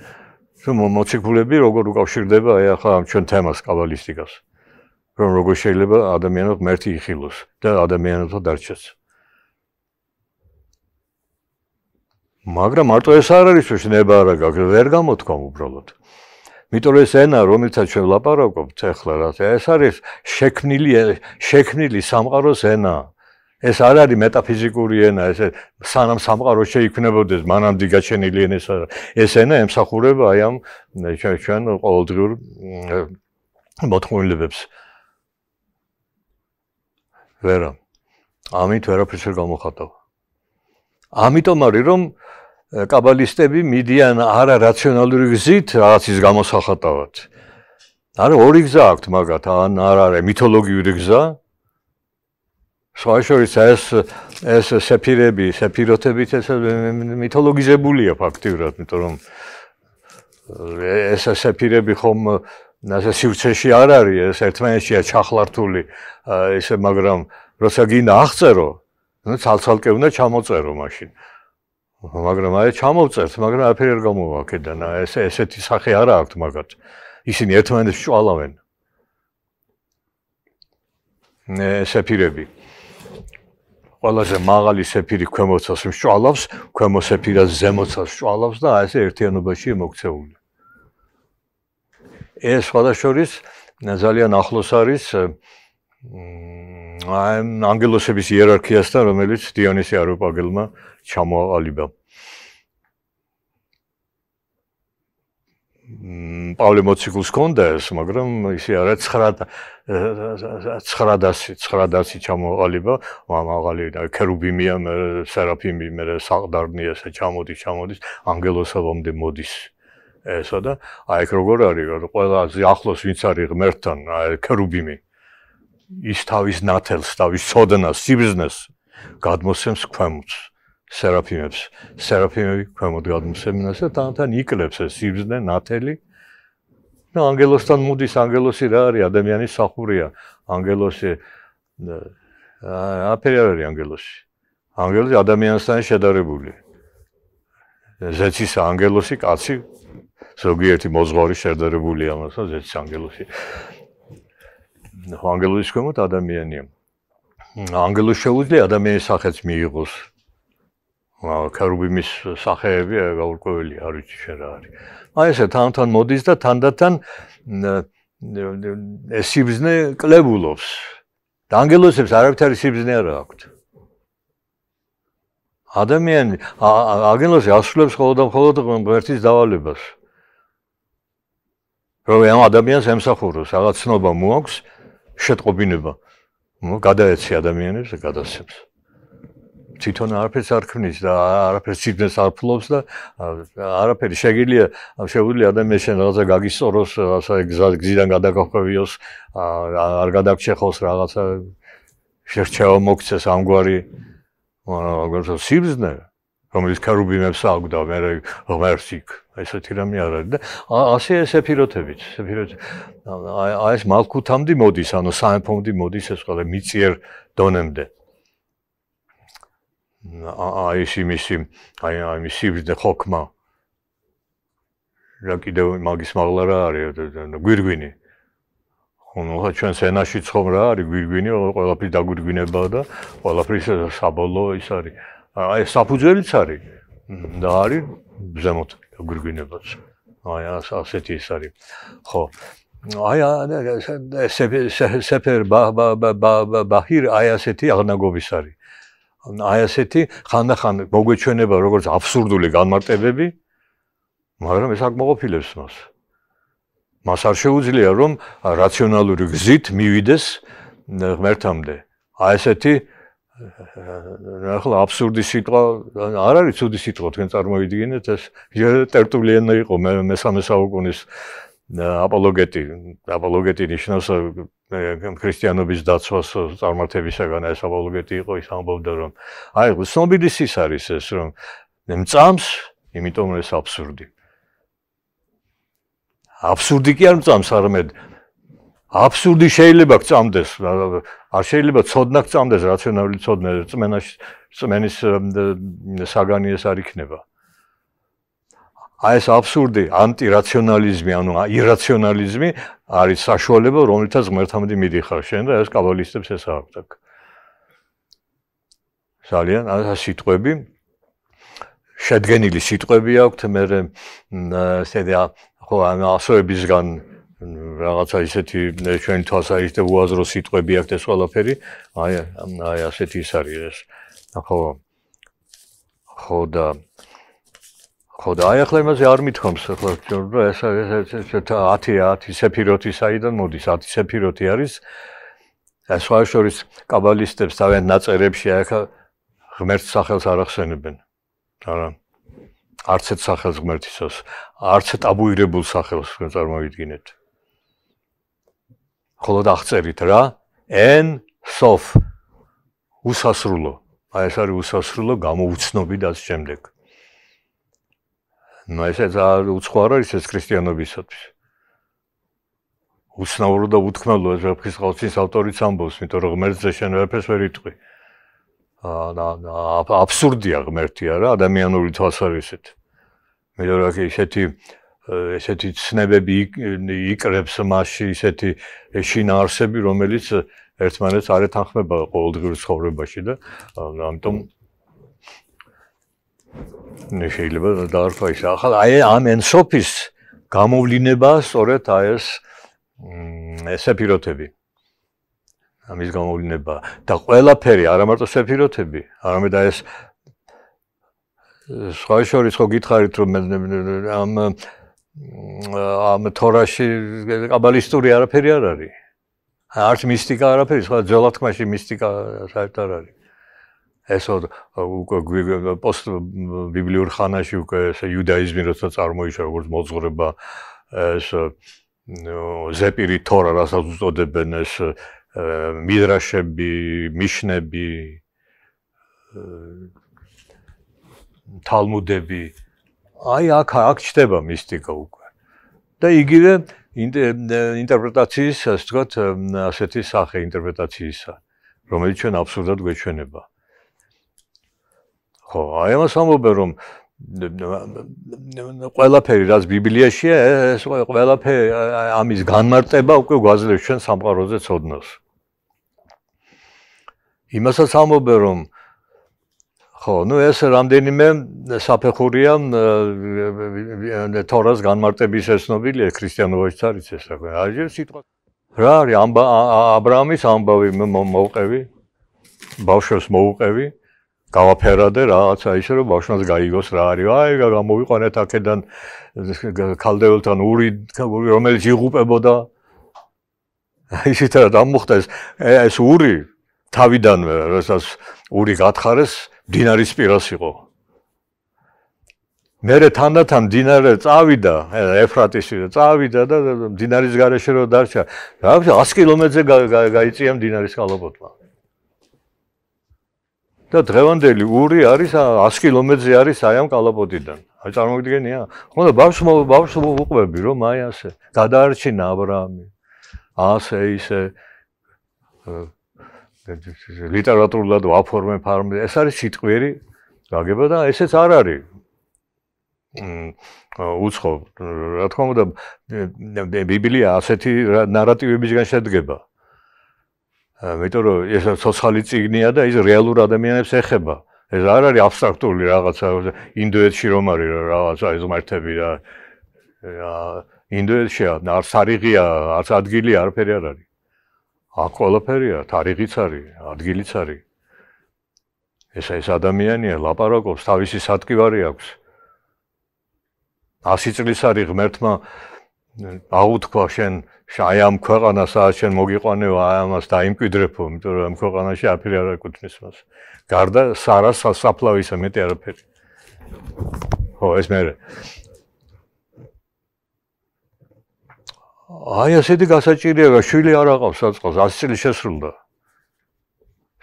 რომ მოციქულები როგორ უკავშირდება აი ახლა ამ ჩვენ თემას კაბალისტიკას. რომ როგორ შეიძლება ადამიანს მერტი იხილოს და ადამიანსაც დარჩეს. მაგრამ მარტო ეს არ არის შეიძლება არა გაგ ვერ გამოთქვა უბრალოდ. მიტომ ეს ენა, რომელთან ჩვენ ლაპარაკობთ ახლა რა, ეს არის შექმნილი შექმნილი სამყაროს ენა. ეს არ არის მეტაფიზიკური ენა, ეს სანამ სამყარო შეიქმნებოდეს, მანამდე გაჩენილი ენეს არა. ეს ენა ემსახურება აი ამ ჩვენ ჩვენ ყოველდღიურ მოთხოვნილებებს. ვერა. ამით ვერაფერს არ გამოხატავ. ამიტომ არის რომ კაბალისტები მიდიან არა რაციონალური გზით, რაღაც ის გამოსახატავად. არა ორი გზა აქვს მაგათ, ან არ არის მითოლოგიური გზა. შეიძლება ეს ეს სეფირები, სეფიროთებით ეს მითოლოგიზებულია ფაქტიურად, იმიტომ რომ ეს სეფირები ხომ ასე სივრცეში არ არის, ეს ერთმანეთშია ჩახლართული, ესე მაგრამ როცა გინდა აღწერო, ნუ ცალ-ცალკე უნდა ჩამოწერო მაშინ. მაგრამ აი ჩამოვწერთ, მაგრამ აფერი არ გამოვა ქედან. ეს ესეთი სახე არ აქვს მაგათ. ისინი ერთმანეთს შვალავენ. ნე სეფირები. ყველაზე მაღალი სეფირი ქვემოცას შვალავს, ქვემო სეფირას ზემოცას შვალავს და აი ეს ერთიანობაში მოქცეული. ეს სხვადასხვის ძალიან ახლოს არის აი ანგელოსების იერარქიასთან, რომელიც დიონისე აროპაგელმა ჩამოაყალიბა. მმ პავლე მოციქულს კონდა ეს, მაგრამ ისე არა 9 900 900 ჩამოყალიბა, მაგალი და ქერუბიმია, სერაფიმი, მე საყდარნი ესე ჩამოდი, ჩამოდის, ანგელოსებამდე მოდის. ესა და აიქ როგორ არის, რომ ყველაზე ახლოს ვინც არის ღმერთთან, ქერუბიმი ის თავის ნათელს, თავის სოდნას, სიბზნეს გადმოსცემს ქვემოთ. სერაფიმებს სერაფიმები ქვემოთ გადმოსემნას და თანთან იკლებს ეს სიბზნე ნათელი და ანგელოსთან მოდის ანგელოსი რა არის ადამიანის სახურია ანგელოსი აფერი არ არის ანგელოსი ანგელოსი ადამიანსთან შედარებული ზეცის ანგელოსი კაცი ზოგიერთი მოძღვარი შედარებული ამასა ზეცის ანგელოსი ანგელოსი ქვემოთ ადამიანია ანგელოს შეუძლია ადამიანის სახეც მიიღოს ქერუბიმის სახეები გაურკვეველი არ ვიცი შენ რა არის. აი ესე თანთან მოდის და თანდათან ეს სიბზნე კლებულობს. დაანგელოსებს არაფერი სიბზნე არ აქვს. ადამიანი აგენოსი ასრულებს ხოლმე და ხოლმე ღერთის დავალებას. რომ ადამიანს ემსახუროს, რაღაც ცნობა მოაქვს, შეტყობინება. გადაეცი ადამიანებს და გადასცემს. თვითონ არაფერს არ ქმნის და არაფერს სიძნეს არ ფლობს და არაფერი შეგიძლია შეუძლია ადამიანს შენ რაღაცა გაგისწოროს, ასე გზიდან გადაგახვევიოს, არ გადაგჩეხოს რაღაცა შერჩევა მოქცეს ამგვარი რაღაცა სიძნე რომელიც კარუბინებს აგდა მე რა ღმერთს იქ ესეთი რამე არ არის და ასე ესეფიროთებით ესეფიროთ აი ეს მალკუთამდე მოდის ანუ სამეფომდე მოდის ეს ყველა მიციერ დონემდე აი ეს იმისი, აი აი სიბრძნე ხოქმა. რა კიდევ მაგის მაღლა რა არის, გვირგვინი. ხო, რა ჩვენ სენაში ცხომ რა არის გვირგვინი, ყველაფერი დაგვირგვინება და ყველაფერს საბოლო ის არის. აი საფუძველიც არის და არის ზემოთ გვირგვინებაც. აი ასეთი ის არის. ხო. აი ესე სეფერ ბა ბა ბა ბა ბაჰირ აი ასეთი აღნაგობის არის. აი ასეთი ხანდახან მოგვეჩვენება როგორც აბსურდული განმარტებები, მაგრამ ეს აკმაყოფილებს მას. მას არ შეუძლია რომ რაციონალური გზით მივიდეს ღმერთამდე. აი ესეთი ახლა აბსურდი სიტყვა არ არის ცუდი სიტყვა თქვენ წარმოვიდგინეთ ეს ტერტულიანი იყო მე მე სამე საუკუნის აპოლოგეტი აპოლოგეტი ნიშნავს ქრისტიანობის დაცვას წარმართებისაგან ეს აპოლოგეტი იყო ის ამბობდა რომ აი სნობილის ის არის ეს რომ მწამს იმიტომ რომ ეს აბსურდი აბსურდი კი არ მწამს არამედ აბსურდი შეიძლება გწამდეს არ შეიძლება ცოდნა გწამდეს რაციონალური ცოდნა წმენის წმენის საგანი ეს არ იქნება აი ეს აბსურდი, ანტირაციონალიზმი, ანუ irrationalizmi არის საშუალება, რომელთაც ღმერთამდე მიდიხარ შენ და ეს კაბალისტებს ეს აქვს. ძალიან ასა სიტყვები შედგენილი სიტყვები აქვთ, მე სედა ხო ან ასოებისგან რაღაცა ისეთი ჩვენ თვალსაჩინო უაზრო სიტყვები აქვთ ეს ყველაფერი. აი აი ასეთი ის არის ეს. ხო ხო და ხო და აი ახლა იმაზე არ მითხოვს ახლა რა ეს ეს ეს ეს 10 10 სეფიროთი საიდან მოდის 10 სეფიროთი არის ეს რა შორის კაბალისტებს თავენ ნაწერებში აი ახლა ღმერთს სახელს არ ახსენებენ არა არც ეს სახელს ღმერთისოს არც ტაბუირებულ სახელს თქვენ წარმოვიდგინეთ ხოლო დაღწერით რა n sof უსასრულო აი ეს არის უსასრულო გამოუცნობი და ამ შემდეგ ნუ ესე ძალიან უცხო არ არის ეს ქრისტიანობისათვის. უცნაურო და უთქმელო ეს ვეფხის ხალხის ავტორიც ამბობს, მეტად რომ ღმერთზე შენ ვეფხეს ვერ იტყვი. აა და აბსურდია ღმერთი არა, ადამიანური თვალსაზრისით. მე რა ქვია ისეთი ესეთი ცნებები იკრებს მასში ისეთი შინაარსები, რომელიც ერთმანეთს არ ეთანხმება ყოველდღიურ ცხოვრებაში და ამიტომ ნე შეიძლება დაარქვა ის ახლა აი ამ ენსოფის გამოვლინება სწორედ აი ეს ესეფიროთები ამის გამოვლინება და ყველაფერი არა მარტო ესეფიროთები არამედ აი ეს სხვა შორის ხო გითხარით რომ ამ ამ თორაში კაბალისტური არაფერი არ არის არც მისტიკა არაფერი სხვა ძველ თქმაში მისტიკა საერთოდ არ არის ესო უკვე პოსტ ბიბლიურ ხანაში უკვე ესე იუდაიზმი როცა წარმოიშვა როგორც მოძღვრება ეს ზეპირი თორა რასაც უწოდებენ ეს მიდრაშები, მიშნები, თალმუდები. აი აქ აქ ჩდება მისტიკა უკვე. და იგივე ინტერპრეტაციის, ასე ვთქვათ, ასეთი სახე ინტერპრეტაციისა, რომელიც ჩვენ აბსურდად გვეჩვენება. ხო, აი ამას ამობენ რომ ყველაფერი რაც ბიბლიაშია ეს ყველაფერი ამის განმარტება უკვე გვაძლევს ჩვენ სამყაროზე ცოდნას. იმასაც ამობენ რომ ხო, ну ეს რამდენიმე საფეხურია თორას განმარტების ესნობილია ქრისტიანობაშიც არის ეს რა. აი ეს სიტყვა რა არის აბრაამის ამბავი მოვყევი ბავშვებს მოუყევი გავაფერადე რააცა ის რომ ბავშვს გაიგოს რა არის აი გამოვიყვანეთ აქედან ქალდეულთან ური რომელიც იღუპებოდა ისეთ რა დამოხდეს ეს ური თავიდანვე როდესაც ური გათხარეს დინარის პირას იყო მერე თანდათან დინარე წავიდა ეფრატის წავიდა და დინარის გარეშე რო დარჩა რა 100 კილომეტრზე გაიწიემ დინარის ხალობოთლა და დღევანდელი ური არის 100 კილომეტრზე არის აი ამ კალაპოტიდან. აი წარმოგიდგენია? ხოდა ბავშ ბავშ უყვები რომ აი ასე გადაარჩინა ა ブラ ამი. ასე ისე ლიტერატურულად ვაფორმე ფარმე. ეს არის სიტყვიერი გაგება და ესეც არ არის. უცხო რა თქმა უნდა ბიბლია ასეთი нараტივებისგან შედგება. იმიტომ რომ ეს სოციალური ციგნია და ის რეალურ ადამიანებს ეხება. ეს არ არის აბსტრაქტული რაღაცა ინდოეთში რომ არის რაღაცა ეს მარტები რა ინდოეთში არ სარიღია, არ ადგილი არაფერი არ არის. აქ ყველაფერია, თარიღიც არის, ადგილიც არის. ეს ეს ადამიანია ლაპარაკობს, თავისი სათკივარი აქვს. 100 წლის არის ღმერთმა აუ თქვა შენ შაი ამ ქვეყანას აღარ მოგიყვანეო აი ამას დაიმკვიდრებო, იმიტომ რომ ამ ქვეყანაში აფილი არ აკუთნის მას. გარდა სარა სასაფლავისა მეტი არაფერი. ხო, ეს მე. აი ესეთი გასაჭირია, შვილი არ აყავს საწყოს, 100 წელი შესრულდა.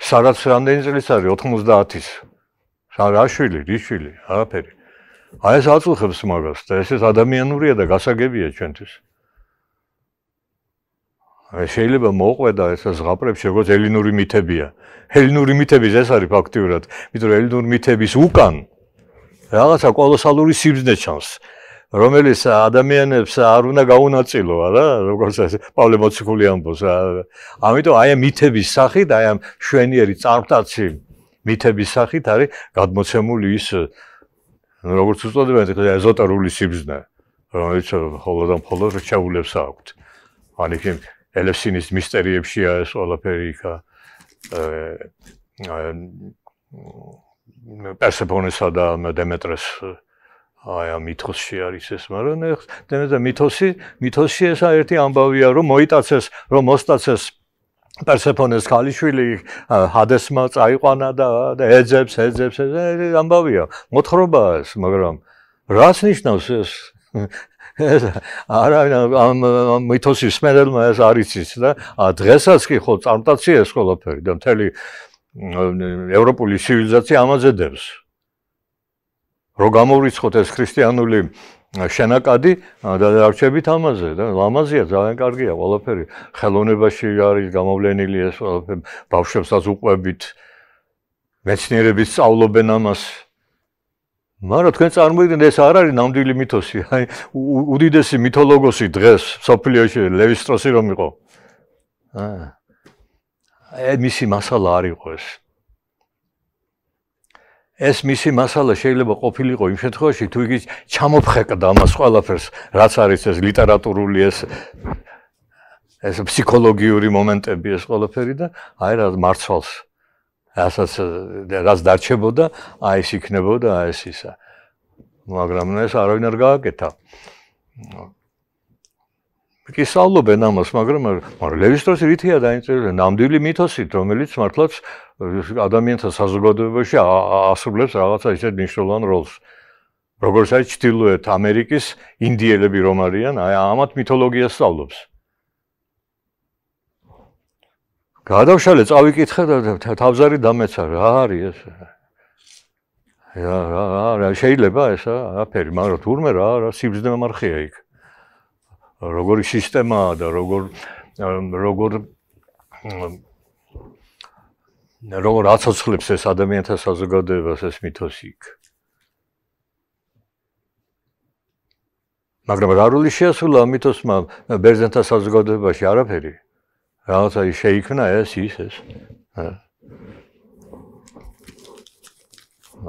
სარაც რამდენი წელი არის? 90-ის. რა შვილი, რი შვილი, არაფერი. აი ეს აწუხებს მაგას და ეს ეს ადამიანურია და გასაგებია ჩვენთვის. შეიძლება მოყვედა ეს ზღაპრებში როგორც ელინური მითებია. ელინური მითებიც ეს არის ფაქტიურად, მეტყვი ელინური მითების უკან რაღაცა კოლოსალური სიბზნე ჩანს. რომელიც ადამიანებს არ უნდა გაუნაწილო, არა, როგორც ეს პავლე მოციქული ამბობს. ამიტომ აი ამ მითების სახით, აი ამ შვენიერი წარმტაცი მითების სახით არის გადმოცემული ის როგორც უწოდებენ ეზოტერული სიბზნე, რომელიც ხოლმე და ხოლმე შეულებს აქვს. ანიქიმ ელესინის მისტერიებშია ეს ყველაფერი იქა აა პერსეფონესა და დემეტრეს აი ამ მითოსში არის ეს მაგრამ ეხს დემეტრე მითოსი მითოსი ესა ერთი ამბავია რომ მოიტაცეს რომ მოსტაცეს პერსეფონეს ხალიშვილი ჰადესმა წაიყვანა და ეძებს ეძებს ეს ამბავია მოთხრობაა ეს მაგრამ რას ნიშნავს ეს ეს არა ამ მითოსის მერელმა ეს არიცის და დღესაც კი ხო წარმტაცია ეს ყველაფერი და მთელი ევროპული ცივილიზაცია ამაზე დებს რო გამოვრიცხოთ ეს ქრისტიანული შენაკადი და დაარჩებით ამაზე და ამაზეა ძალიან კარგია ყველაფერი ხელოვნებაში არის გამავლენილი ეს ყველაფერი ბავშვებსაც უყვებით მეცნიერები სწავლობენ ამას მაგრამ თქვენ წარმოიდგინეთ ეს არ არის ნამდვილი მითოსი, აი უდიდესი მითოლოგოსი დღეს საფილიოში ლევისტროსი რომ იყო. აა ეს მისი მასალა არ იყო ეს. ეს მისი მასალა შეიძლება ყოფილიყო იმ შემთხვევაში, თუ იგი ჩამოფხეკდა მას ყველაფერს, რაც არის ეს ლიტერატურული ეს ეს ფსიქოლოგიური მომენტები ეს ყველაფერი და აი რა მარცვალს რასაც რაც დარჩებოდა, აი ეს იქნებოდა, აი ეს ისა. მაგრამ ეს არავინ არ გააკეთა. კი საუბრობენ ამას, მაგრამ მაგრამ ლევისტროსი რითია დაინტერესებული? ნამდვილი მითოსით, რომელიც მართლაც ადამიანთა საზოგადოებაში ასრულებს რაღაცა ისეთ მნიშვნელოვან როლს. როგორც აი ჩtildeოეთ ამერიკის ინდიელები რომ არიან, აი ამათ მითოლოგიას სწავლობს. გადავშალე, წავიკითხე და თავზარი დამეცა, რა არის ეს? რა რა რა შეიძლება ეს არაფერი, მაგრამ თურმე რა რა სიბზნე მარხია იქ. როგორი სისტემაა და როგორ როგორ როგორ აცოცხლებს ეს ადამიანთა საზოგადოებას ეს მითოსი იქ. მაგრამ რა როლი შეასრულა მითოსმა ბერძენთა საზოგადოებაში არაფერი? აა რაღაცა შეიქმნა ეს ის ეს.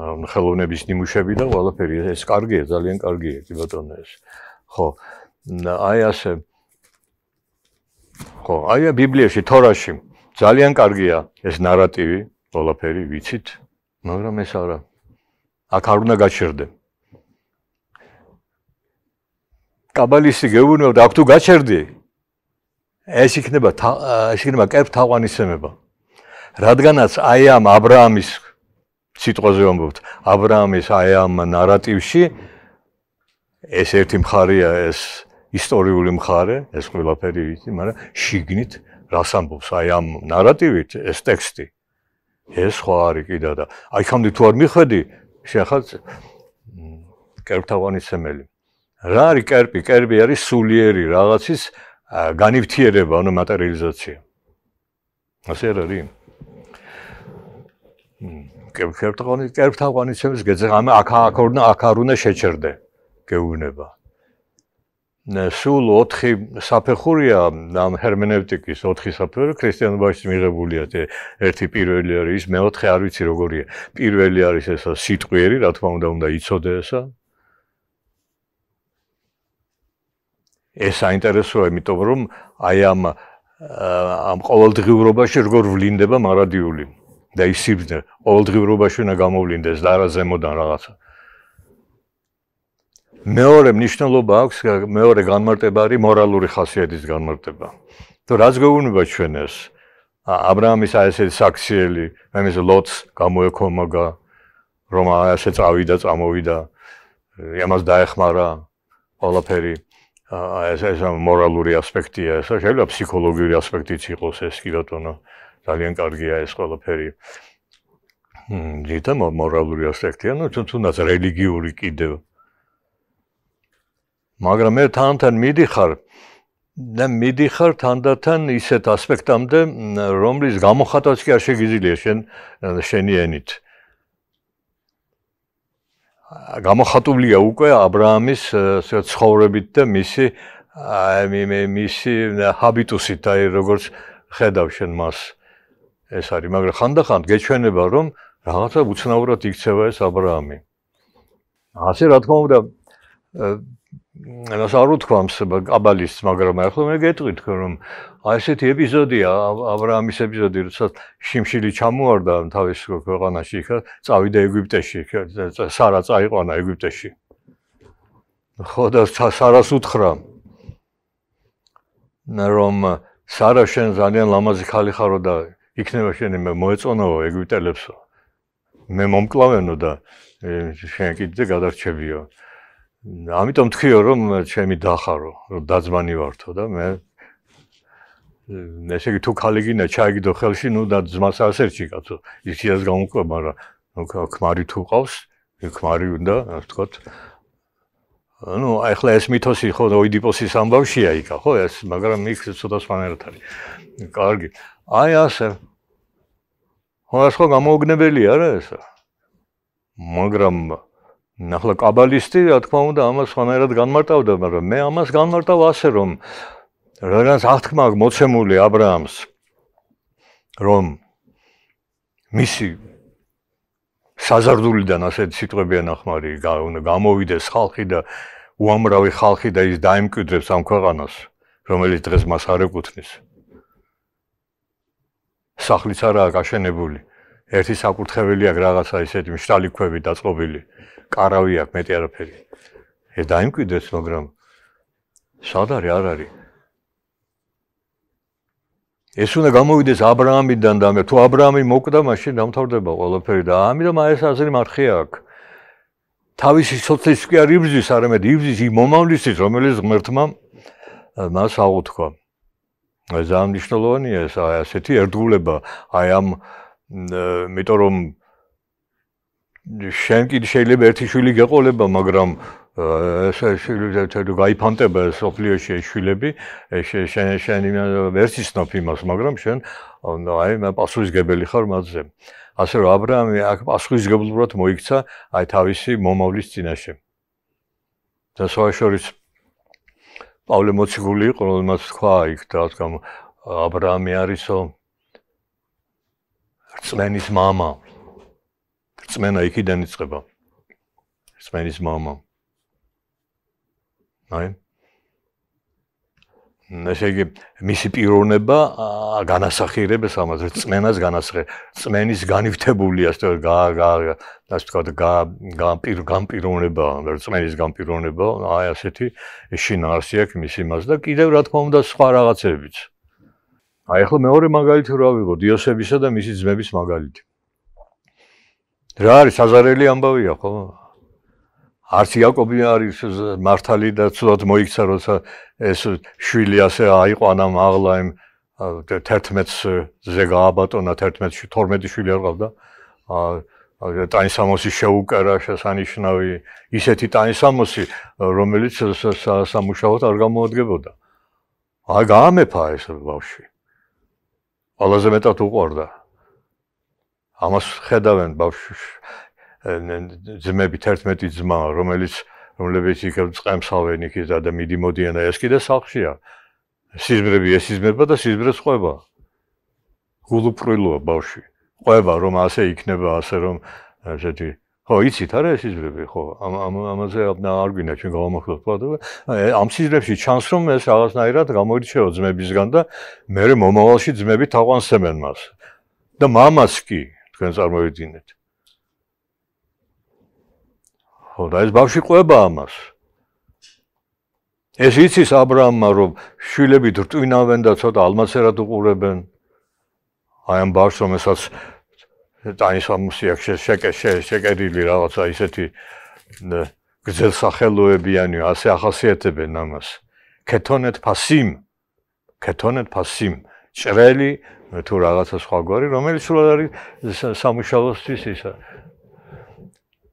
აა ხელოვნების ნიმუშები და ყველაფერი ეს კარგია, ძალიან კარგია, კი ბატონო ეს. ხო. აი ასე. ხო, აი ბიბლიაში, თორაში ძალიან კარგია ეს нараტივი, ყველაფერი ვიცით, მაგრამ ეს არა. აქ არ უნდა გაჩერდე. კაბალისი გეუბნებ და აქ თუ გაჩერდი, ეს იქნება ეს იქნება კერფ თაყვანისმება. რადგანაც აი ამ ა ブラ ამის სიტყვაზე ვამბობთ, ა ブラ ამის აი ამ нараტივში ეს ერთი მხარეა, ეს ისტორიული მხარე, ეს ყველაფერი ვიცი, მაგრამ შიგნით რას ამბობს აი ამ нараტივით ეს ტექსტი? ეს ხო არის კიდა და აი ხამდე თუ არ მიხედი, შეხალ კერპთავანი სემელი. რა არის კერპი? კერპი არის სულიერი რაღაცის განივთიერება, ანუ მატერიალიზაცია. ასე არ არის? კერფთაღონი, კერფთაღონი ჩემს გეძღამ აქ აქ უნდა აქ არ უნდა შეჩერდე გეუბნება. სულ 4 საფეხურია ამ ჰერმენევტიკის 4 საფეხური ქრისტიანობაში მიღებულია და ერთი პირველი არის, მეოთხე არ ვიცი როგორია. პირველი არის ესა სიტყვიერი, რა თქმა უნდა, უნდა იყოს ესა. ეს საინტერესოა, იმიტომ რომ აი ამ ამ ყოველდღიურობაში როგორ ვლინდება მარადიული და ისიბნე, ყოველდღიურობაში უნდა გამოვლინდეს და რა ზემოდან რაღაცა. მეორე მნიშვნელობა აქვს, მეორე განმარტება არის მორალური ხასიათის განმარტება. თუ რაც გეუბნება ჩვენ ეს ა ブラ ამის აი ესე საქციელი, აი ეს ლოტს გამოეკომაგა, რომ აი ესე წავიდა, წამოვიდა, ამას დაეხმარა ყველაფერი. ეს ეს მორალური ასპექტია ესა, შეიძლება ფსიქოლოგიური ასპექტიც იყოს ეს კი ბატონო, ძალიან კარგია ეს ყველაფერი. მმ, ძიტა მორალური ასპექტია, ну, თუნდაც რელიგიური კიდევ. მაგრამ მე თანთან მიდიხარ და მიდიხარ თანდათან ისეთ ასპექტამდე, რომლის გამოხატვაც კი არ შეგიძლია შენ შენიენით. აა გამოხატულია უკვე ა ブラ ამის ცხოვრებით და მისი აი მისი ჰაბიტუსით აი როგორც ხედავ შენ მას ეს არის მაგრამ ხანდახან გეჩვენება რომ რაღაცა უცნაურად იქცევა ეს ა ブラ ამი ასე რა თქმა უნდა ანუ საერთოდ თქვა ამ კაბალის მაგრამ ახლა მე გეტყვით რომ აი ესეთი ეპიზოდია ა ブラ ამის ეპიზოდი, როცა შიმშილი ჩამოვარდა თავის ქვეყანაში, იქა წავიდა ეგვიპტეში, სარა წაიყვანა ეგვიპტეში. ხო და სარას უთხრა რომ სარა შენ ძალიან ლამაზი ხალი ხარო და იქნება შენ მე მოეწონაო ეგვიპტელებსო. მე მომკლავენო და შენ კიდე გადარჩებიო. ამიტომ თქვიო რომ ჩემი დახარო, რომ დაძმანი ვართო და მე ესე იგი თუ ქალიგინა ჩაიგდო ხელში, ნუ და ძმას ასერ ჩიკაცო. ისიას გამოკვა, მაგრამ ნუ ქმარი თუ ყავს, ქმარი უნდა, ასე ვთქვათ. ანუ ახლა ეს მითოსი ხო ოიდიპოსის ამბავშია იქა, ხო ეს, მაგრამ იქ ცოტა სხვანაირად არის. კარგი. აი ასე. ხო ეს ხო გამოგნებელი არა ესა. მაგრამ ნახლა კაბალისტი რა თქმა უნდა ამას სხვანაირად განმარტავდა, მაგრამ მე ამას განმარტავ ასე რომ რადგანაც აღთქმა მოცემული ა ブラ ამს რომ მისი საზარდულიდან ასეთი სიტყვებია ნახმარი გამოვიდეს ხალხი და უამრავი ხალხი და ის დაემკვიდრებს ამ ქვეყანას რომელიც დღეს მას არ ეკუთვნის სახლიც არაა გაშენებული ერთი საკურთხეველი აქვს რაღაცა ისეთი მშრალი ქვები დაწყობილი კარავი აქვს მეტი არაფერი ე დაემკვიდრეს მაგრამ სადარი არ არის ეს უნდა გამოვიდეს ა ブラ ამიდან და თუ ა ブラ ამი მოკდა, მაშინ დამთავრდება ყველაფერი და ამიტომ აი ეს აზრი მარხი აქვს. თავისი სოციალის კი არ იბზის, არამედ იბზის იმ მომავლისთვის, რომელიც ღმერთმა მას აუთქვა. ეს ძალიან მნიშვნელოვანია ეს აი ასეთი ერთგულება, აი ამ მეტორომ შენ კიდე შეიძლება ერთი შვილი გეყოლება, მაგრამ ესე შეიძლება თუ გაიფანტება სოფლიოში ეს შვილები, შენ შენ ვერც ისნობ იმას, მაგრამ შენ აი პასუხისგებელი ხარ მათზე. ასე რომ ა ブラ ამი აქ პასუხისგებლურად მოიქცა აი თავისი მომავლის წინაშე. და სოაშორის პავლე მოციგული იყო, რომ მას თქვა იქ დაასკამ ა ブラ ამი არისო რწმენის мама. რწმენა იქიდან იწყება. რწმენის мама. აი ესე იგი მისი პიროვნება განასახიერებს ამას რომ წმენას განასხე წმენის განივთებულია ასე გა გა ასე თქვა გა გამპირ გამპირონება რომ წმენის გამპირონება აი ასეთი შინაარსი აქვს მის იმას და კიდევ რა თქმა უნდა სხვა რაღაცებიც აი ახლა მეორე მაგალითი რა ვიღო დიოსებისა და მისი ძმების მაგალითი რა არის საზარელი ამბავია ხო არც იაკობი არის მართალი და ცუდად მოიქცა როცა ეს შვილი ასე აიყვანა მაღლა იმ 11-ს ზე გააბატონა 11-ში 12 შვილი არ ყავდა აა ტანისამოსი შეუკერა შესანიშნავი ისეთი ტანისამოსი რომელიც სამუშაოდ არ გამოადგებოდა აი გაამეფა ეს ბავშვი ყველაზე მეტად უყვარდა ამას ხედავენ ბავშვი ძმები 11 ძმა, რომელიც რომლებიც იქა წყემსავენ იქ და მიდიმოდიან და ეს კიდე სახშია. სიზმრები ესიზმება და სიზმრე ხובה. გულუფრილოა ბავში. ყובה რომ ასე იქნება, ასე რომ ესეთი ხო, იცით არა სიზმრები, ხო, ამ ამ ამაზე არ გინდა ჩვენ გავამახვილოთ. ამ სიზმრებში ჩანს რომ ეს რაღაცნაირად გამოირჩეო ძმებისგან და მე მომავალში ძმები თაყვანსებენ მას. და მამას კი თქვენ წარმოვიდგინეთ. ხო და ეს ბავში ყובה ამას ეს იცის ა ブラ ამმა რომ შვილები დრტვინავენ და ცოტა ალმასერად უყურებენ აი ამ ბავშვს რომ ესაც დაინსამუსი აქ შეკე შეკერილი რაღაცა ისეთი გრძელსახელოებიანი ასე ახასიათებენ ამას кетонет пасим кетонет пасим ჭრელი თუ რაღაცა სხვაგვარი რომელიც უბრალოდ არის სამუშაოსთვის ისა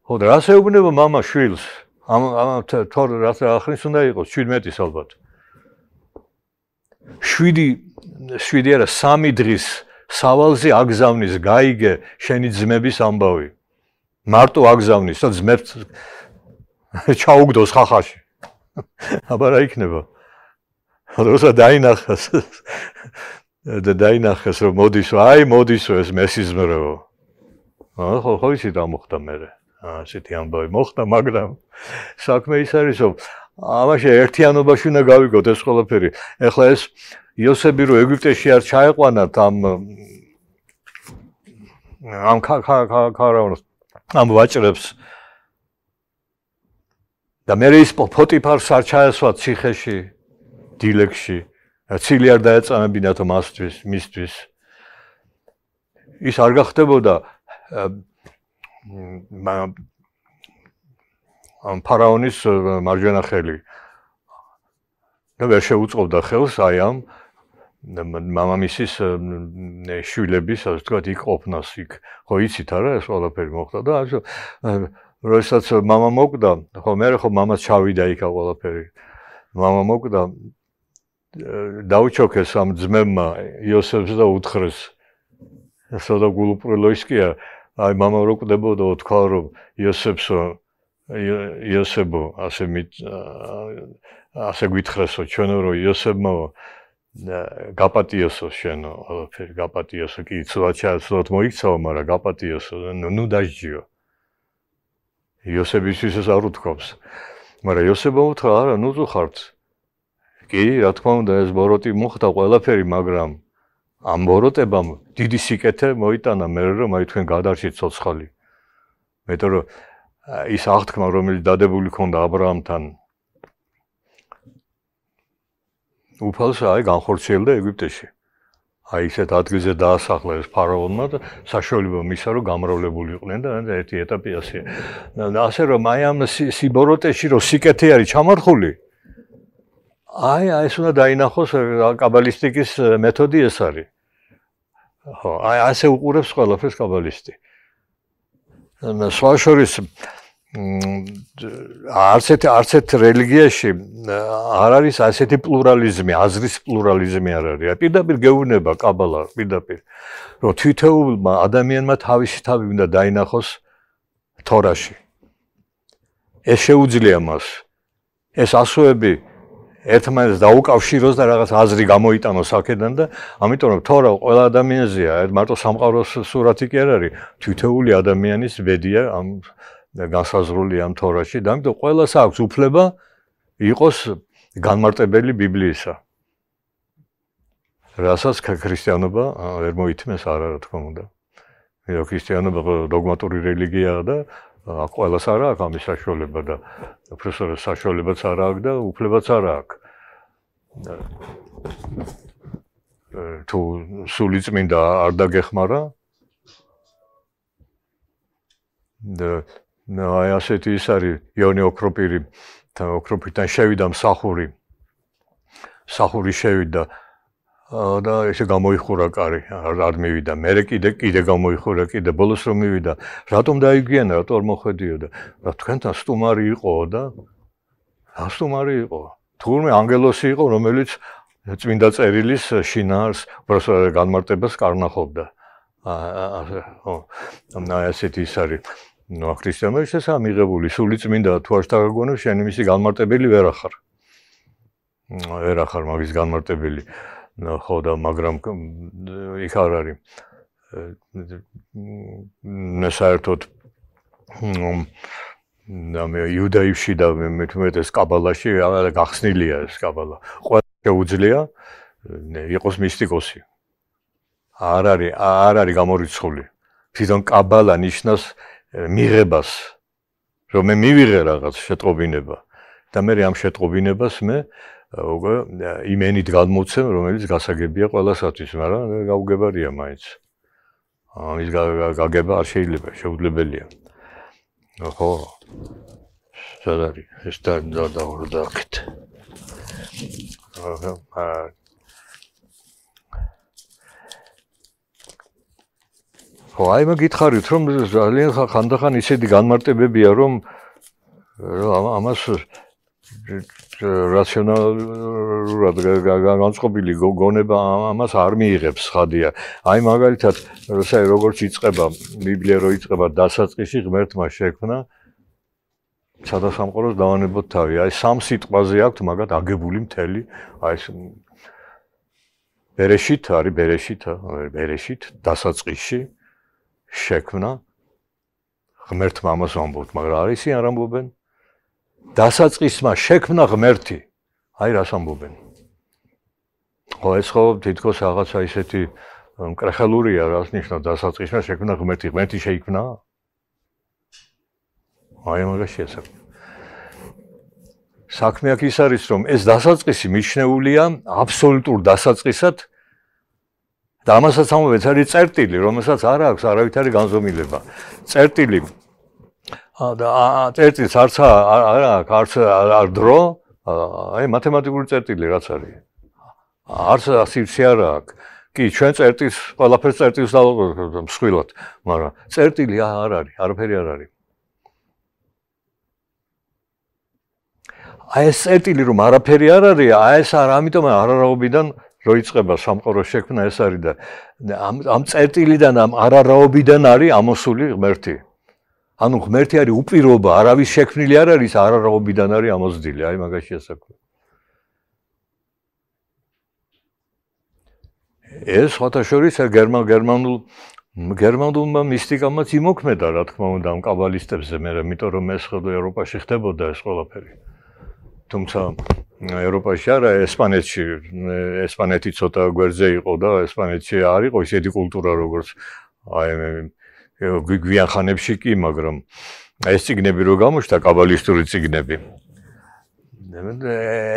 ხო და რას ეუბნება мама შვილს? ამ ამ თორ რას ახრის უნდა იყოს 17-ის ალბათ. 7 7-ერა 3 დღის სავალზე აგზავნის გაიგე შენი ძმების ამბავი. მარტო აგზავნის, რომ ძმებს ჩაუგდოს ხახაში. აბა რა იქნება? როცა დაინახეს და დაინახეს რომ მოდის, აი მოდის ეს მესიზმრო. ხო ხო ისე დამოხდა მე. ასეთი ამბავი მოხდა, მაგრამ საქმე ის არის, რომ ამაში ერთიანობაში უნდა გავიგოთ ეს ყველაფერი. ეხლა ეს იოსები რო ეგვიპტეში არ ჩაეყვანათ ამ ამ ქარავანს, ამ ვაჭრებს და მე ის პოტიფარს არ ჩაესვა ციხეში, დილექში. ცილი არ დაეწამებინათო მასთვის, მისთვის. ის არ გახდებოდა ამ ფარაონის მარჯვენა ხელი და ვერ შეუწყობდა ხელს აი ამ მამამისის შვილების ასე თქვა იქ ყოფნას იქ ხო იცით არა ეს ყველაფერი მოხდა და ასე როდესაც мама მოკვდა ხო მე ხო мама ჩავიდა იქა ყველაფერი мама მოკვდა დაუჩოქეს ამ ძმებმა იოსებს და უთხრეს სადა გულუპროლოისკია აი мама რო კვდებოდა თქვა რომ იოსებსო იოსებო ასე ასე გითხრესო ჩვენო რომ იოსებმა გაპატიოსო შენო ალაფერ გაპატიოსო კი ცოტა ცოტ მოიქცაო მაგრამ გაპატიოსო ნუ დაჯიო იოსებისთვის ეს არ უთქვამს მაგრამ იოსებო თქვა რა ნუ ზუხარც კი რა თქმა უნდა ეს ბოროტი მოხდა ყველაფერი მაგრამ ამ ბოროტებამ დიდი სიკეთე მოიტანა მე რომ აი თქვენ გადარჩით ცოცხალი. მეტო რომ ის აღთქმა რომელიც დადებული ქონდა ა ブラ ამთან უფალს აი განხორციელდა ეგვიპტეში. აი ისეთ ადგილზე დაასახლა ეს ფარაონმა და საშუალება მისცა რომ გამრავლებული იყვნენ და ერთი ეტაპი ასე. და ასე რომ აი ამ სიბოროტეში რომ სიკეთე არის ჩამარხული, აი, აი ეს უნდა დაინახოს კაბალისტიკის მეთოდი ეს არის. ხო, აი ასე უყურებს ყველაფერს კაბალისტი. ან სვაშორის არცეთ არცეთ რელიგიაში არ არის ასეთი პლურალიზმი, აზრის პლურალიზმი არ არის. პირდაპირ გეუბნება კაბალა პირდაპირ, რომ თითოეულმა ადამიანმა თავისი თავი უნდა დაინახოს თორაში. ეს შეუძლია მას. ეს ასოები ერთმანეთს დაუკავშიროს და რაღაც აზრი გამოიტანოს აქედან და ამიტომ თორა ყველა ადამიანზეა მარტო სამყაროს სურათი კი არ არის თითოეული ადამიანის ბედია ამ გასაზრული ამ თორაში და ამიტომ ყველას აქვს უფლება იყოს განმარტებელი ბიბლიისა რასაც ქრისტიანობა ვერ მოითმეს არა რა თქმა უნდა იო ქრისტიანობა დოგმატური რელიგიაა და ა ყოველას არა აქვს ამის საშუალება და პროფესორის საშუალებაც არა აქვს და უფლებაც არა აქვს. თუ სული წმინდა არ დაგეხმარა და აი ასეთი ის არის იონი ოქროპირი და ოქროპირთან შევიდა მსახური სახური შევიდა და ისე გამოიხურა კარი არ მივიდა მე კიდე კიდე გამოიხურა კიდე ბოლოს რომ მივიდა რატომ დაიგიანა რატომ მოხედიოდა რა თქვენთან სტუმარი იყო და რა სტუმარი იყო თურმე ანგელოსი იყო, რომელიც წმინდა წერილის შინაარს უბრალოდ განმარტებას კარნახობდა. აა ო, ნაი ასეთი ის არის. ნუ ახრისტიანობა ის ესაა მიღებული, სული წმინდა თუ არ შეგაგონებ, შენი მისი განმარტებელი ვერ ახარ. ვერ ახარ მაგის განმარტებელი. ხო და მაგრამ იქ არ არის. ნესაერთოდ და მე იუდაიში და მე მეთმეთე სკაბალაში გახსნილია სკაბალა. ყველა შეუძლია იყოს მისტიკოსი. არ არის არ არის გამორიცხული. თვითონ კაბალა ნიშნავს მიღებას, რომ მე მივიღე რაღაც შეტყობინება და მე ამ შეტყობინებას მე უკვე იმენით გამოცემ, რომელიც გასაგებია ყველასათვის, მაგრამ გაუგებარია მაინც. ამის გაგება არ შეიძლება, შეუძლებელია. ოჰო შალარი ეს და და ორდაქთ აჰა ა ხო აი მე გითხარით რომ ძალიან ხანდახან ისეთი განმარტებებია რომ რომ ამას რაციონალურად განწყობილი გონება ამას არ მიიღებს ხადია. აი მაგალითად, საერთოდ როგორც იწება ბიბლია რო იწება დასაწყისი ღმერთმა შექმნა სადა სამყაროს დავანებოთ თავი. აი სამ სიტყვაზე აქვს მაგათ აგებული მთელი აი ეს ბერეშით არის ბერეშით, ბერეშით დასაწყისში შექმნა ღმერთმა ამას ამბობთ, მაგრამ არის ი არ ამბობენ დასაწყისმა შექმნა ღმერთი. აი რას ამბობენ. ხო ეს ხო თითქოს რაღაცა ისეთი კრახალურია, რას ნიშნავს დასაწყისმა შექმნა ღმერთი? ღმერთი შექმნა? აი მაგას შეესაბ. საქმე აქ ის არის, რომ ეს დასაწყისი მიჩნეულია აბსოლუტურ დასაწყისად და ამასაც ამობეც არის წერტილი, რომელსაც არ აქვს არავითარი განზომილება. წერტილი და წერტილს არც არ არც არ დრო აი მათემატიკური წერტილი რაც არის არც სივრცე არ აქვს კი ჩვენ წერტილს ყველაფერს წერტილს დავაკეთებთ მსხვილად მაგრამ წერტილი არ არის არაფერი არ არის აი ეს წერტილი რომ არაფერი არ არის აი ეს არ ამიტომ არარაობიდან როიწება სამყაროს შექმნა ეს არის და ამ ამ წერტილიდან ამ არარაობიდან არის ამოსული ღმერთი ანუ ღმერთი არის უპირობა, არავის შექმნილი არ არის, არარაობიდან არის ამოზრდილი, აი მაგაში ასაკვე. ეს ფათაშორის გერმან გერმანულ გერმანულმა მისტიკამაც იმოქმედა, რა თქმა უნდა, ამ კაბალისტებზე მე, იმიტომ რომ ეს ხელ ევროპაში ხდებოდა ეს ყველაფერი. თუმცა hm, ევროპაში არა, ესპანეთში, hm, ესპანეთი ცოტა გვერდზე იყო და ესპანეთში არისო ისეთი კულტურა როგორც აი მე გვიან ხანებში კი, მაგრამ ეს ციგნები რო გამოშთა კაბალისტური ციგნები.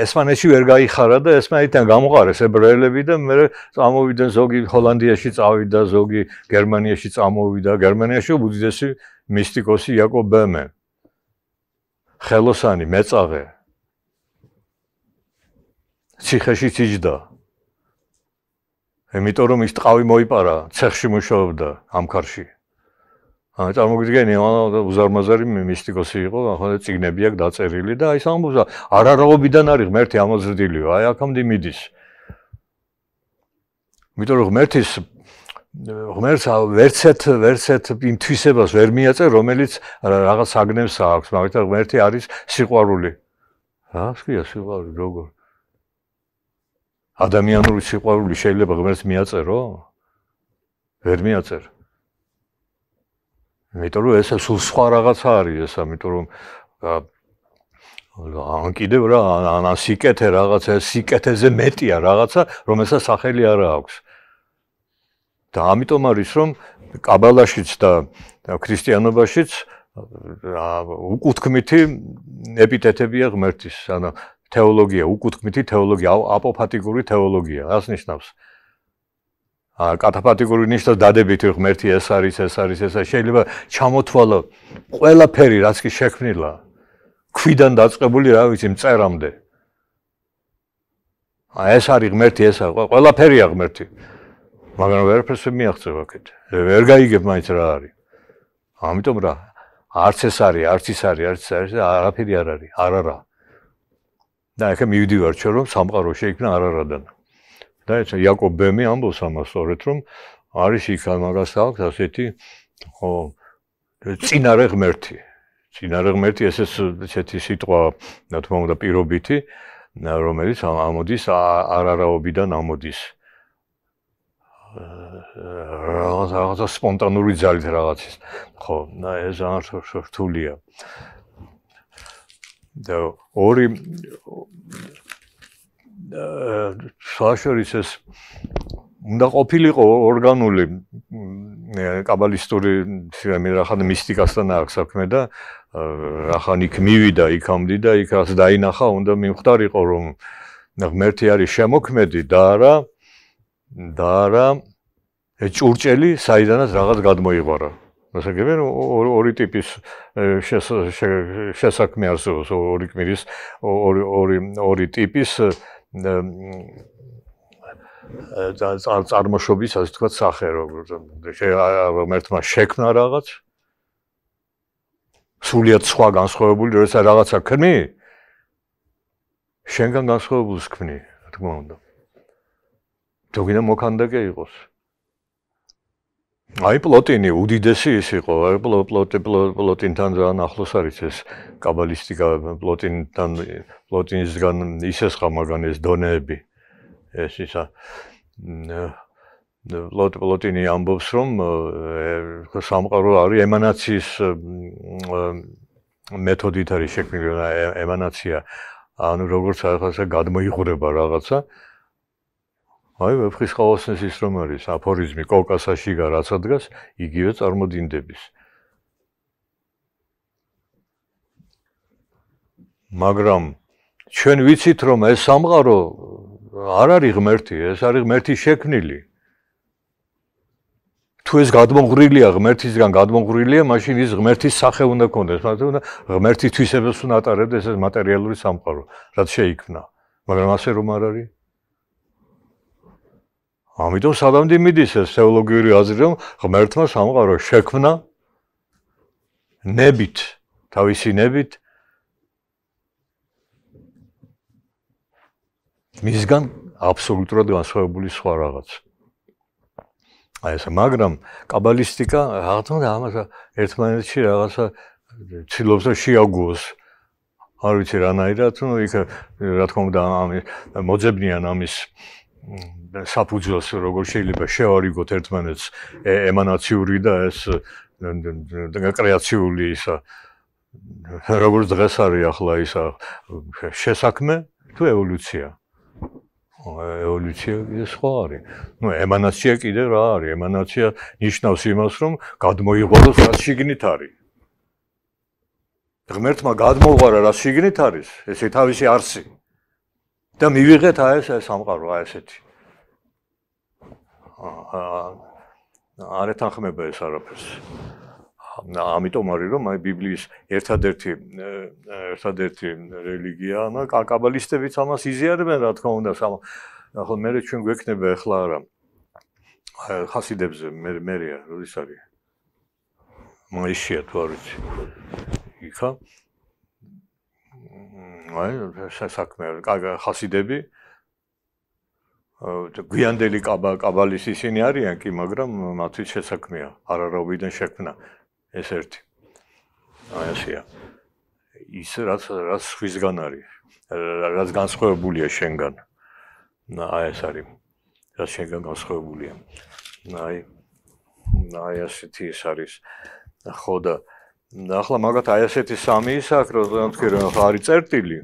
ესპანეთში ვერ გაიხარა და ესპანეთიდან გამოყარეს ებრაელები და მე წამოვიდნენ ზოგი ჰოლანდიაში წავიდა, ზოგი გერმანიაში წამოვიდა, გერმანიაში უძიდესი მისტიკოსი იაკობ ბემე. ხელოსანი მეწაღე. ციხეში ციჯდა. ემიტომ რომ ის ტყავი მოიპარა, ცხში მუშაობდა ამ ქარში. ა წარმოგიდგენია ანუ უზარმაზარი მისტიკოსი იყო ახლა ციგნები აქვს დაწერილი და აი სამბოზა არარაობიდან არის ღმერთი ამოზრდილიო აი აქამდე მიდის მიტომ ღმერთის ღმერთს ვერცეთ ვერცეთ იმთვისებას ვერ მიაწერ რომელიც რაღაც საგნებს აქვს მაგრამ ღმერთი არის სიყვარული რა სქია სიყვარული როგორ ადამიანური სიყვარული შეიძლება ღმერთს მიაწერო ვერ მიაწერო იმიტომ რომ ეს სულ სხვა რაღაცა არის ეს, იმიტომ რომ ან კიდევ რა, ან სიკეთე რაღაცა, სიკეთეზე მეტია რაღაცა, რომელსაც სახელი არ აქვს. და ამიტომ არის რომ კაბალაშიც და ქრისტიანობაშიც უკუთქმითი ეპითეტებია ღმერთის, ანუ თეოლოგია, უკუთქმითი თეოლოგია, აპოფატიკური თეოლოგია, რას ნიშნავს? აა კათაპატიკური ნიშნა დადებითი ღმერთი ეს არის ეს არის ესა შეიძლება ჩამოთვალო ყველაფერი რაც კი შექმნილა ქვიდან დაწყებული რა ვიცი მწერამდე აი ეს არის ღმერთი ესა ყველაფერია ღმერთი მაგრამ ვერაფერს ვერ მიაღწევა კიდე ვერ გაიგებ მაინც რა არის ამიტომ რა არც ეს არის არც ის არის არც არის არაფერი არ არის არ არა და ახლა მივიდივარ ჩვენ რომ სამყაროში იქნა არ არადან და ეს იაკობემი ამბობს ამას სწორედ რომ არის იქ მაგას აქვს ასეთი ხო წინარე ღმერთი წინარე ღმერთი ესეც ესეთი სიტყვა რა თქმა უნდა პირობიტი რომელიც ამოდის არარაობიდან ამოდის რაღაცა სპონტანური ძალით რაღაცის ხო ეს ძალიან რთულია და ორი შაშორის ეს უნდა ყოფილიყო ორგანული კაბალისტური მიერახან მისტიკასთან აქვს საქმე და რახან იქ მივიდა იქამდე და იქაც დაინახა უნდა მიხვდარიყო რომ ღმერთი არის შემოქმედი და არა და არა ჭურჭელი საიდანაც რაღაც გადმოიღვარა მოსაგებია რომ ორი ტიპის შესაქმე არსებობს ორი კმირის ორი ორი ორი ტიპის და წარმოშობის ასე თქვა სახე რომერთმა შექმნა რაღაც სულიად სხვა განსხვავებული როცა რაღაცა ქმნი შენგან განსხვავებულს ქმნი რა თქმა უნდა თუ გინდა მოკანდაკე იყოს აი პლოტინი უდიდესი ის იყო აი პლოტი პლოტინთან ძალიან ახლოს არის ეს კაბალისტიკა პლოტინთან პლოტინისგან ისე სხვა მაგან ეს დონეები ეს ისა ლოტ პლოტინი ამბობს რომ სამყარო არის ემანაციის მეთოდით არის შექმნილი ემანაცია ანუ როგორც ახლა ეს გადმოიხურება რაღაცა აი ვეფხისტყაოსნის ის რომ არის აფორიზმი კავკასაში გა რაცა დგას იგივე წარმოდინდების მაგრამ ჩვენ ვიცით რომ ეს სამყარო არ არის ღმერთი ეს არის ღმერთის შექმნილი თუ ეს გადმოღრილია ღმერთისგან გადმოღრილია მაშინ ის ღმერთის სახე უნდა კონდეს მაგრამ უნდა ღმერთის თვისებებს უნდა ატარებდეს ეს მატერიალური სამყარო რაც შეიქმნა მაგრამ ასე რომ არ არის ამიტომ სადამდე მიდის ეს თეოლოგიური აზრი, რომ ღმერთმა სამყარო შექმნა ნებით, თავისი ნებით მისგან აბსოლუტურად განსხვავებული სხვა რაღაც. აი ეს, მაგრამ კაბალისტიკა რაღაცა ამას ერთმანეთში რაღაცა ცდილობს რომ შეაგუოს. არ ვიცი რანაირად, ну იქ რა თქმა უნდა ამის მოძებნიან ამის საფუძველს როგორ შეიძლება შევარიგოთ ერთმანეთს ემანაციური და ეს კრეაციული ის როგორც დღეს არის ახლა ის შესაქმე თუ ევოლუცია ევოლუცია ის სხვა არის. ნუ ემანაცია კიდე რა არის? ემანაცია ნიშნავს იმას, რომ გადმოიღვაროს რა შიგნით არის. ღმერთმა გადმოვარა რა შიგნით არის, ესე თავისი არსი. და მივიღეთ აი ეს სამყარო აი ესეთი აა არ ეთანხმება ეს არაფერს და ამიტომ არის რომ აი ბიბლიის ერთადერთი ერთადერთი რელიგია ანუ კაკაბალისტებიც ამას იზიარებენ რა თქმა უნდა სამ ახლა მე ჩვენ გვექნება ახლა არა ხასიდებზე მე მე როდის არის მაიშია თუ არ ვიცი იქა აი საქმე ხასიდები გვიანდელი კაბა კაბალის ისინი არიან კი მაგრამ მათი შესაქმეა არარავიდან შექმნა ეს ერთი აი ასეა ის რაც რაც ხვისგან არის რაც განსხვავებულია შენგან აი ეს არის რაც შენგან განსხვავებულია აი აი ასეთი ის არის ხო და ახლა მაგათ აი ესეთი სამი ისახრო რომ თქვი რომ ხარი წერტილი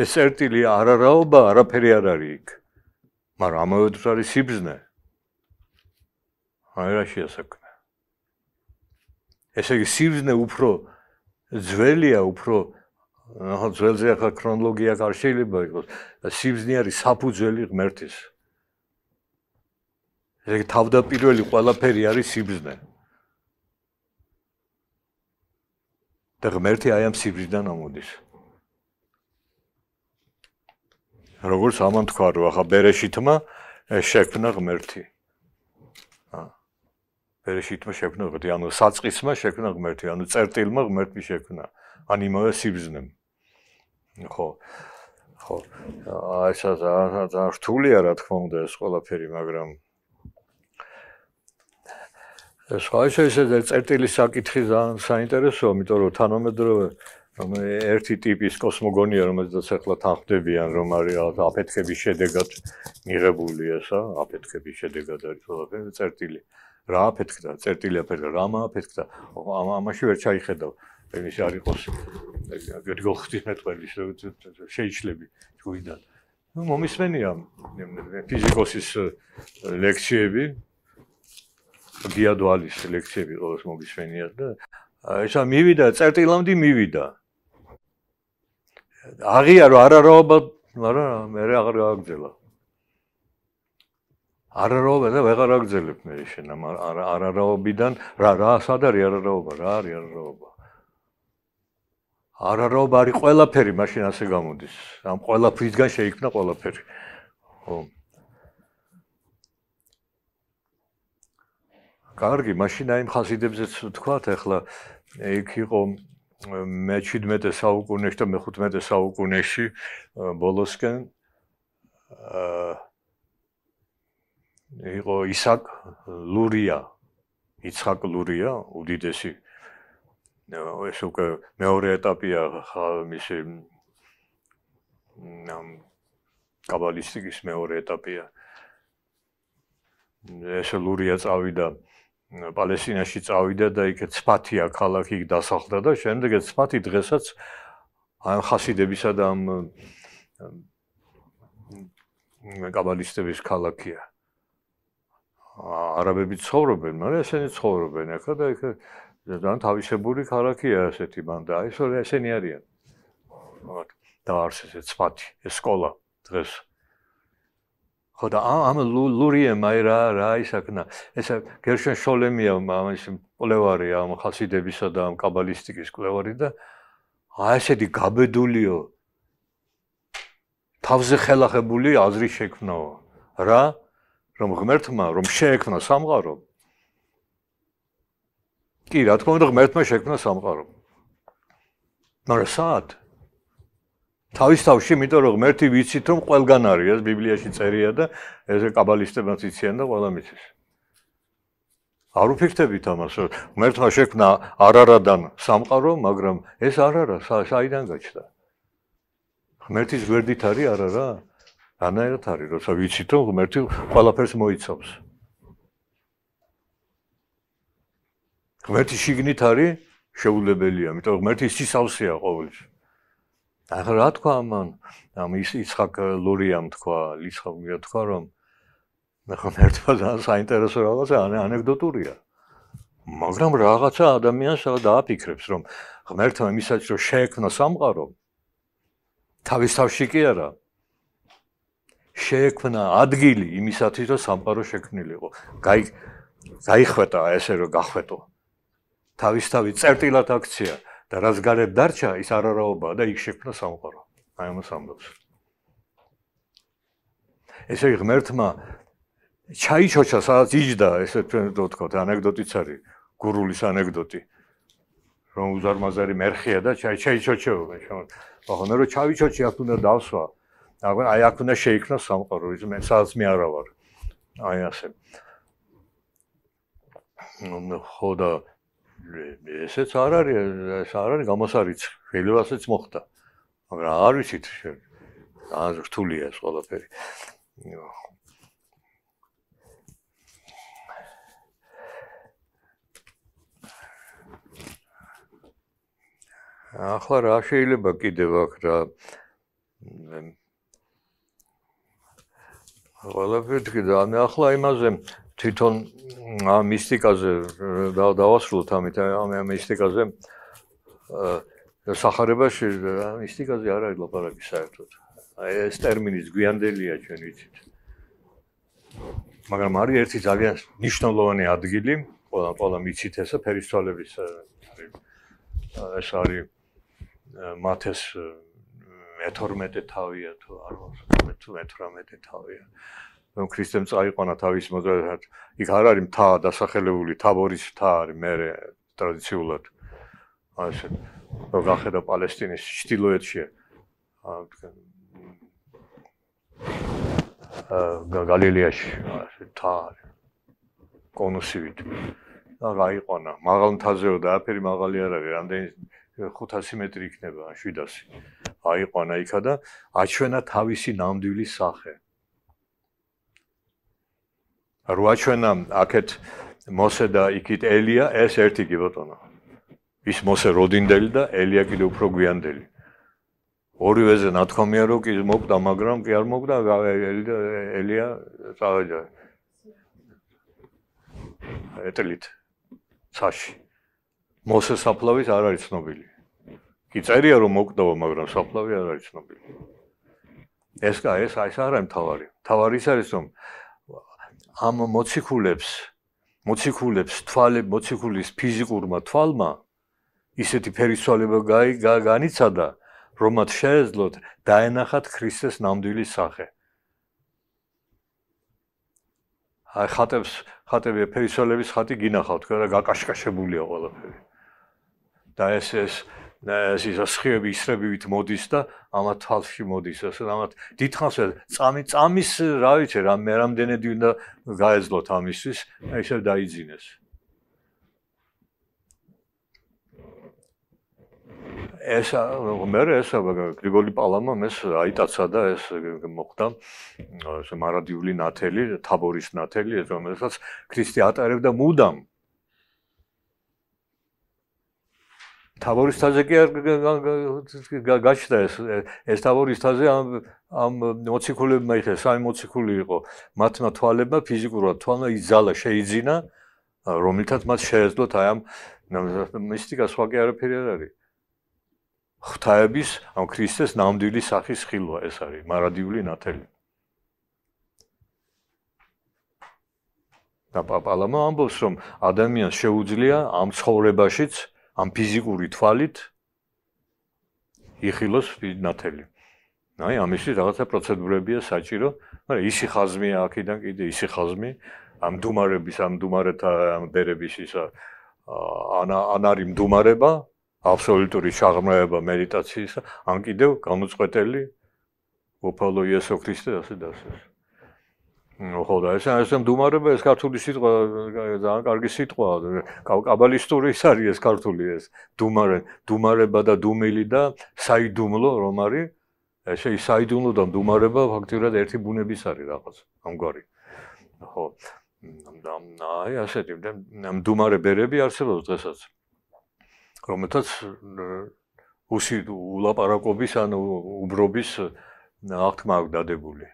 ეს წერტილი არ არაობა არაფერი არ არის იქ მაგრამ ამავე დროს არის სიბზნე აი რა შეასაკნა ესე იგი სიბზნე უფრო ძველია უფრო ახლა ძველზე ახლა ქრონოლოგია არ შეიძლება იყოს სიბზნე არის საფუძველი ღმერთის ეგ თავდაპირველი ყველაფერი არის სიბზნე და ღმერთი აი ამ სიბრიდან ამოდის. როგორც ამან თქვა, რომ ახლა ბერეშითმა შექმნა ღმერთი. აა ბერეშითმა შექმნა ღმერთი, ანუ საწყისმა შექმნა ღმერთი, ანუ წერტილმა ღმერთი შექმნა, ან იმავე სიბრძნემ. ხო. ხო. აი ესაა, ძალიან რთულია რა თქმა უნდა ეს ყველაფერი, მაგრამ სხვა ისე ეს წერტილის საკითხი ძალიან საინტერესოა, იმიტომ რომ თანამედროვე რომ ერთი ტიპის კოსმოგონია, რომელსაც ახლა თანხდებიან, რომ არის აფეთქების შედეგად მიღებული ესა, აფეთქების შედეგად არის ყველაფერი წერტილი. რა აფეთქდა? წერტილი აფეთქდა, რა მაფეთქდა? ამაში ვერ ჩაიხედავ. ეს არის ყოს გიგო ღვთისმეტყველის შეიძლება შეიძლება. ნუ მომისმენია ფიზიკოსის ლექციები, დიადვალის ლექციები ყოველს მოგისმენია და ესა მივიდა წერტილამდე მივიდა. აღიარო არარაობა, არა, მე აღარ გააგზელა. არარაობა და ვეღარ აგზელებ მე შენ ამ არარაობიდან, რა რა სადარი არარაობა, რა არის არარაობა? არარაობა არის ყველაფერი, მაშინ ასე გამოდის. ამ ყველაფრიდან შეიქმნა ყველაფერი. ხო? კარგი, მაშინ აი მხასიდებზეც ვთქვათ, ახლა იქ იყო მე 17-ე საუკუნეში და მე 15-ე საუკუნეში ბოლოსკენ აა იყო ისაკ ლურია, იცხაკ ლურია, უდიდესი ეს უკვე მეორე ეტაპია მისი ნამ კაბალისტიკის მეორე ეტაპია. ეს ლურია წავიდა აა პალესტინაში წავიდა და იქეთ სფათია ქალაქი დასახლდა და შემდეგ ეს სფათი დღესაც ამ ხასიდებისა და ამ კაბალისტების ქალაქია. არაბები ცხოვრობენ, მაგრამ ესენი ცხოვრობენ ახლა და იქ ძალიან თავისებური ქალაქია ასეთი მანდა. ესო ესენი არიან. და არსებობს ეს სფათი, ეს სკოლა დღეს. აა ხო და ამ ლურიე მაი რა რა ისაკნა ესა გერშენ შოლემია ამის პოლევარი ამ ხასიდებისა და ამ კაბალისტიკის კლევარი და აი ესეთი გაბედულიო თავზე ხელახებული აზრი შექმნაო რა რომ ღმერთმა რომ შექმნა სამყარო კი რა თქმა უნდა ღმერთმა შექმნა სამყარო მაგრამ საათი თავისთავში, იმიტომ რომ ერთი ვიცით რომ ყველგან არის ეს ბიბლიაში წერია და ეს კაბალისტებიც იციან და ყველა მიცის. არ უფიქრებით ამას, რომ ერთმა შექმნა არარადან სამყარო, მაგრამ ეს არარა, საიდან გაჩნდა? ღმერთის გვერდით არის არარა? ანაერთ არის, როცა ვიცით რომ ღმერთი ყველაფერს მოიცავს. ღმერთი შიგნით არის შეუძლებელია, იმიტომ რომ ღმერთი სისავსეა ყოველთვის. ახლა რა თქვა ამან ამ ისაკ ლურიამ თქვა ლიცხავია თქვა რომ ახლა ერთხელ ძალიან საინტერესო რაღაცა ანეკდოტურია მაგრამ რაღაცა ადამიანს რა დააფიქრებს რომ ღმერთო იმისაც რომ შეექმნა სამყარო თავის თავში კი არა შეექმნა ადგილი იმისათვის რომ სამყარო შექმნილიყო გაიხვეტა ესე რომ გახვეტო თავის თავი წერტილად აქცია და რაც გარეთ დარჩა, ის არარაობაა და იქ შექმნა სამყარო. აი ამას ამბობს. ესე იგი ღმერთმა ჩაიჩოჩა, სადაც იჯდა, ესე თქვენ თქოთ, ანეკდოტიც არის, გურულის ანეკდოტი. რომ უზარმაზარი მერხია და ჩაი ჩაიჩოჩეობა, შენ. ოღონდ რომ ჩავიჩოჩი აქ უნდა დავსვა. აგონ აი აქ უნდა შეიქნა სამყარო, ის მე სადაც მე არა ვარ. აი ასე. ნუ ხოდა ესეც არ არის, ეს არ არის გამოსარიც. შეიძლებააც მოხდა. მაგრამ არ ვიცით ძალიან რთულია ეს ყველაფერი. ახლა რა შეიძლება კიდევ აქ რა ყველაფერი კიდე ახლა იმაზე თვითონ ამ მისტიკაზე დავასრულოთ ამით ამ მისტიკაზე სახარებაში მისტიკაზე არ არის ლაპარაკი საერთოდ აი ეს ტერმინიც გვიანდელია ჩვენ ვიცით მაგრამ არის ერთი ძალიან მნიშვნელოვანი ადგილი ყველა ყველა მიცით ესა ფერისცვალების ეს არის მათეს მე-12 თავია თუ არ ვარ მე-18 თავია რომ ქრისტემ წაიყვანა თავის მოძრაობად. იქ არ არის მთა დასახელებული, თაბორის მთა არის მე ტრადიციულად. ასე რომ გახედა პალესტინის ჩtildeოეთში. აა თქვენ აა გალილეაში ასე მთა არის. კონუსივით. და გაიყვანა. მაღალ მთაზეო და აფერი მაღალი არ არის, რამდენი 500 მეტრი იქნება, 700. აიყვანა იქა და აჩვენა თავისი ნამდვილი სახე. რვაჩვენა აქეთ მოსე და იქით ელია, ეს ერთი კი ბატონო. ის მოსე როდინდელი და ელია კიდე უფრო გვიანდელი. ორივეზე ნათქვამია რომ კი მოკდა, მაგრამ კი არ მოკდა ელია ელია წავედა. ეტლით ცაში. მოსე საფლავის არ არის ცნობილი. კი წერია რომ მოკდაო, მაგრამ საფლავი არ არის ცნობილი. ეს კა ეს არის არა მთავარი. მთავარი ის არის რომ ამ მოციქულებს მოციქულებს თვალე მოციქულის ფიზიკურმა თვალმა ისეთი ფერისვალება განიცადა რომ მათ შეეძლოთ დაენახათ ქრისტეს ნამდვილი სახე აი ხატებს ხატები ფერისვალების ხატი გინახავთ რა გაკაშკაშებულია ყველაფერი და ეს ეს ეს ასხიები ისრებივით მოდის და ამა თალში მოდის ასე ამათ დითხავს წამი წამის რა ვიცი რა მე რამდენედი უნდა გაეძლოთ ამისთვის ესე დაიძინეს ეს მე ეს გრიგოლი პალამა მე აიტაცა და ეს მოხდა ეს მარადიული ნათელი თაბორის ნათელი რომელსაც ქრისტე ატარებდა მუდამ თავორისთაზე კი არ გაჩნდა ეს ეს თავორისთაზე ამ ამ მოციქულებმა იქა სამი მოციქული იყო მათმა თვალებმა ფიზიკურად თვალა იძალა შეიძინა რომელთაც მათ შეეძლოთ აი ამ მისტიკა სხვა კი არაფერი არ არის ღვთაების ამ ქრისტეს ნამდვილი სახის ხილვა ეს არის მარადიული ნათელი და პაპალამ ამბობს რომ ადამიანს შეუძლია ამ ცხოვრებაშიც ამ ფიზიკური თვალით იხილოს ნათელი. აი ამისი რაღაცა პროცედურებია საჭირო, მაგრამ ისი ხაზმია აქედან კიდე ისი ხაზმი ამ დუმარების, ამ დუმარეთა ამ დერების ისა ანა ანარი მდუმარება, აბსოლუტური შაღმრავება მედიტაციისა, ამ კიდევ გამოწყვეტელი ოფალოიას ოქრისტე ასე დასეს. ხო და ეს ეს მდუმარება ეს ქართული სიტყვა ძალიან კარგი სიტყვაა კაბალისტური ის არის ეს ქართული ეს დუმარე დუმარება და დუმილი და საიდუმლო რომ არის ეს საიდუმლო და მდუმარება ფაქტიურად ერთი ბუნების არის რაღაც ამგვარი ხო და აი ასეთი მდუმარებები არსებობს დღესაც რომელთაც უსი ულაპარაკობის ან უბრობის აღთქმა დადებული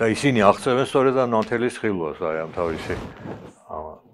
და ისინი აღწევენ სწორედ ამ ნათელის ხილვას, აი ამ თავისი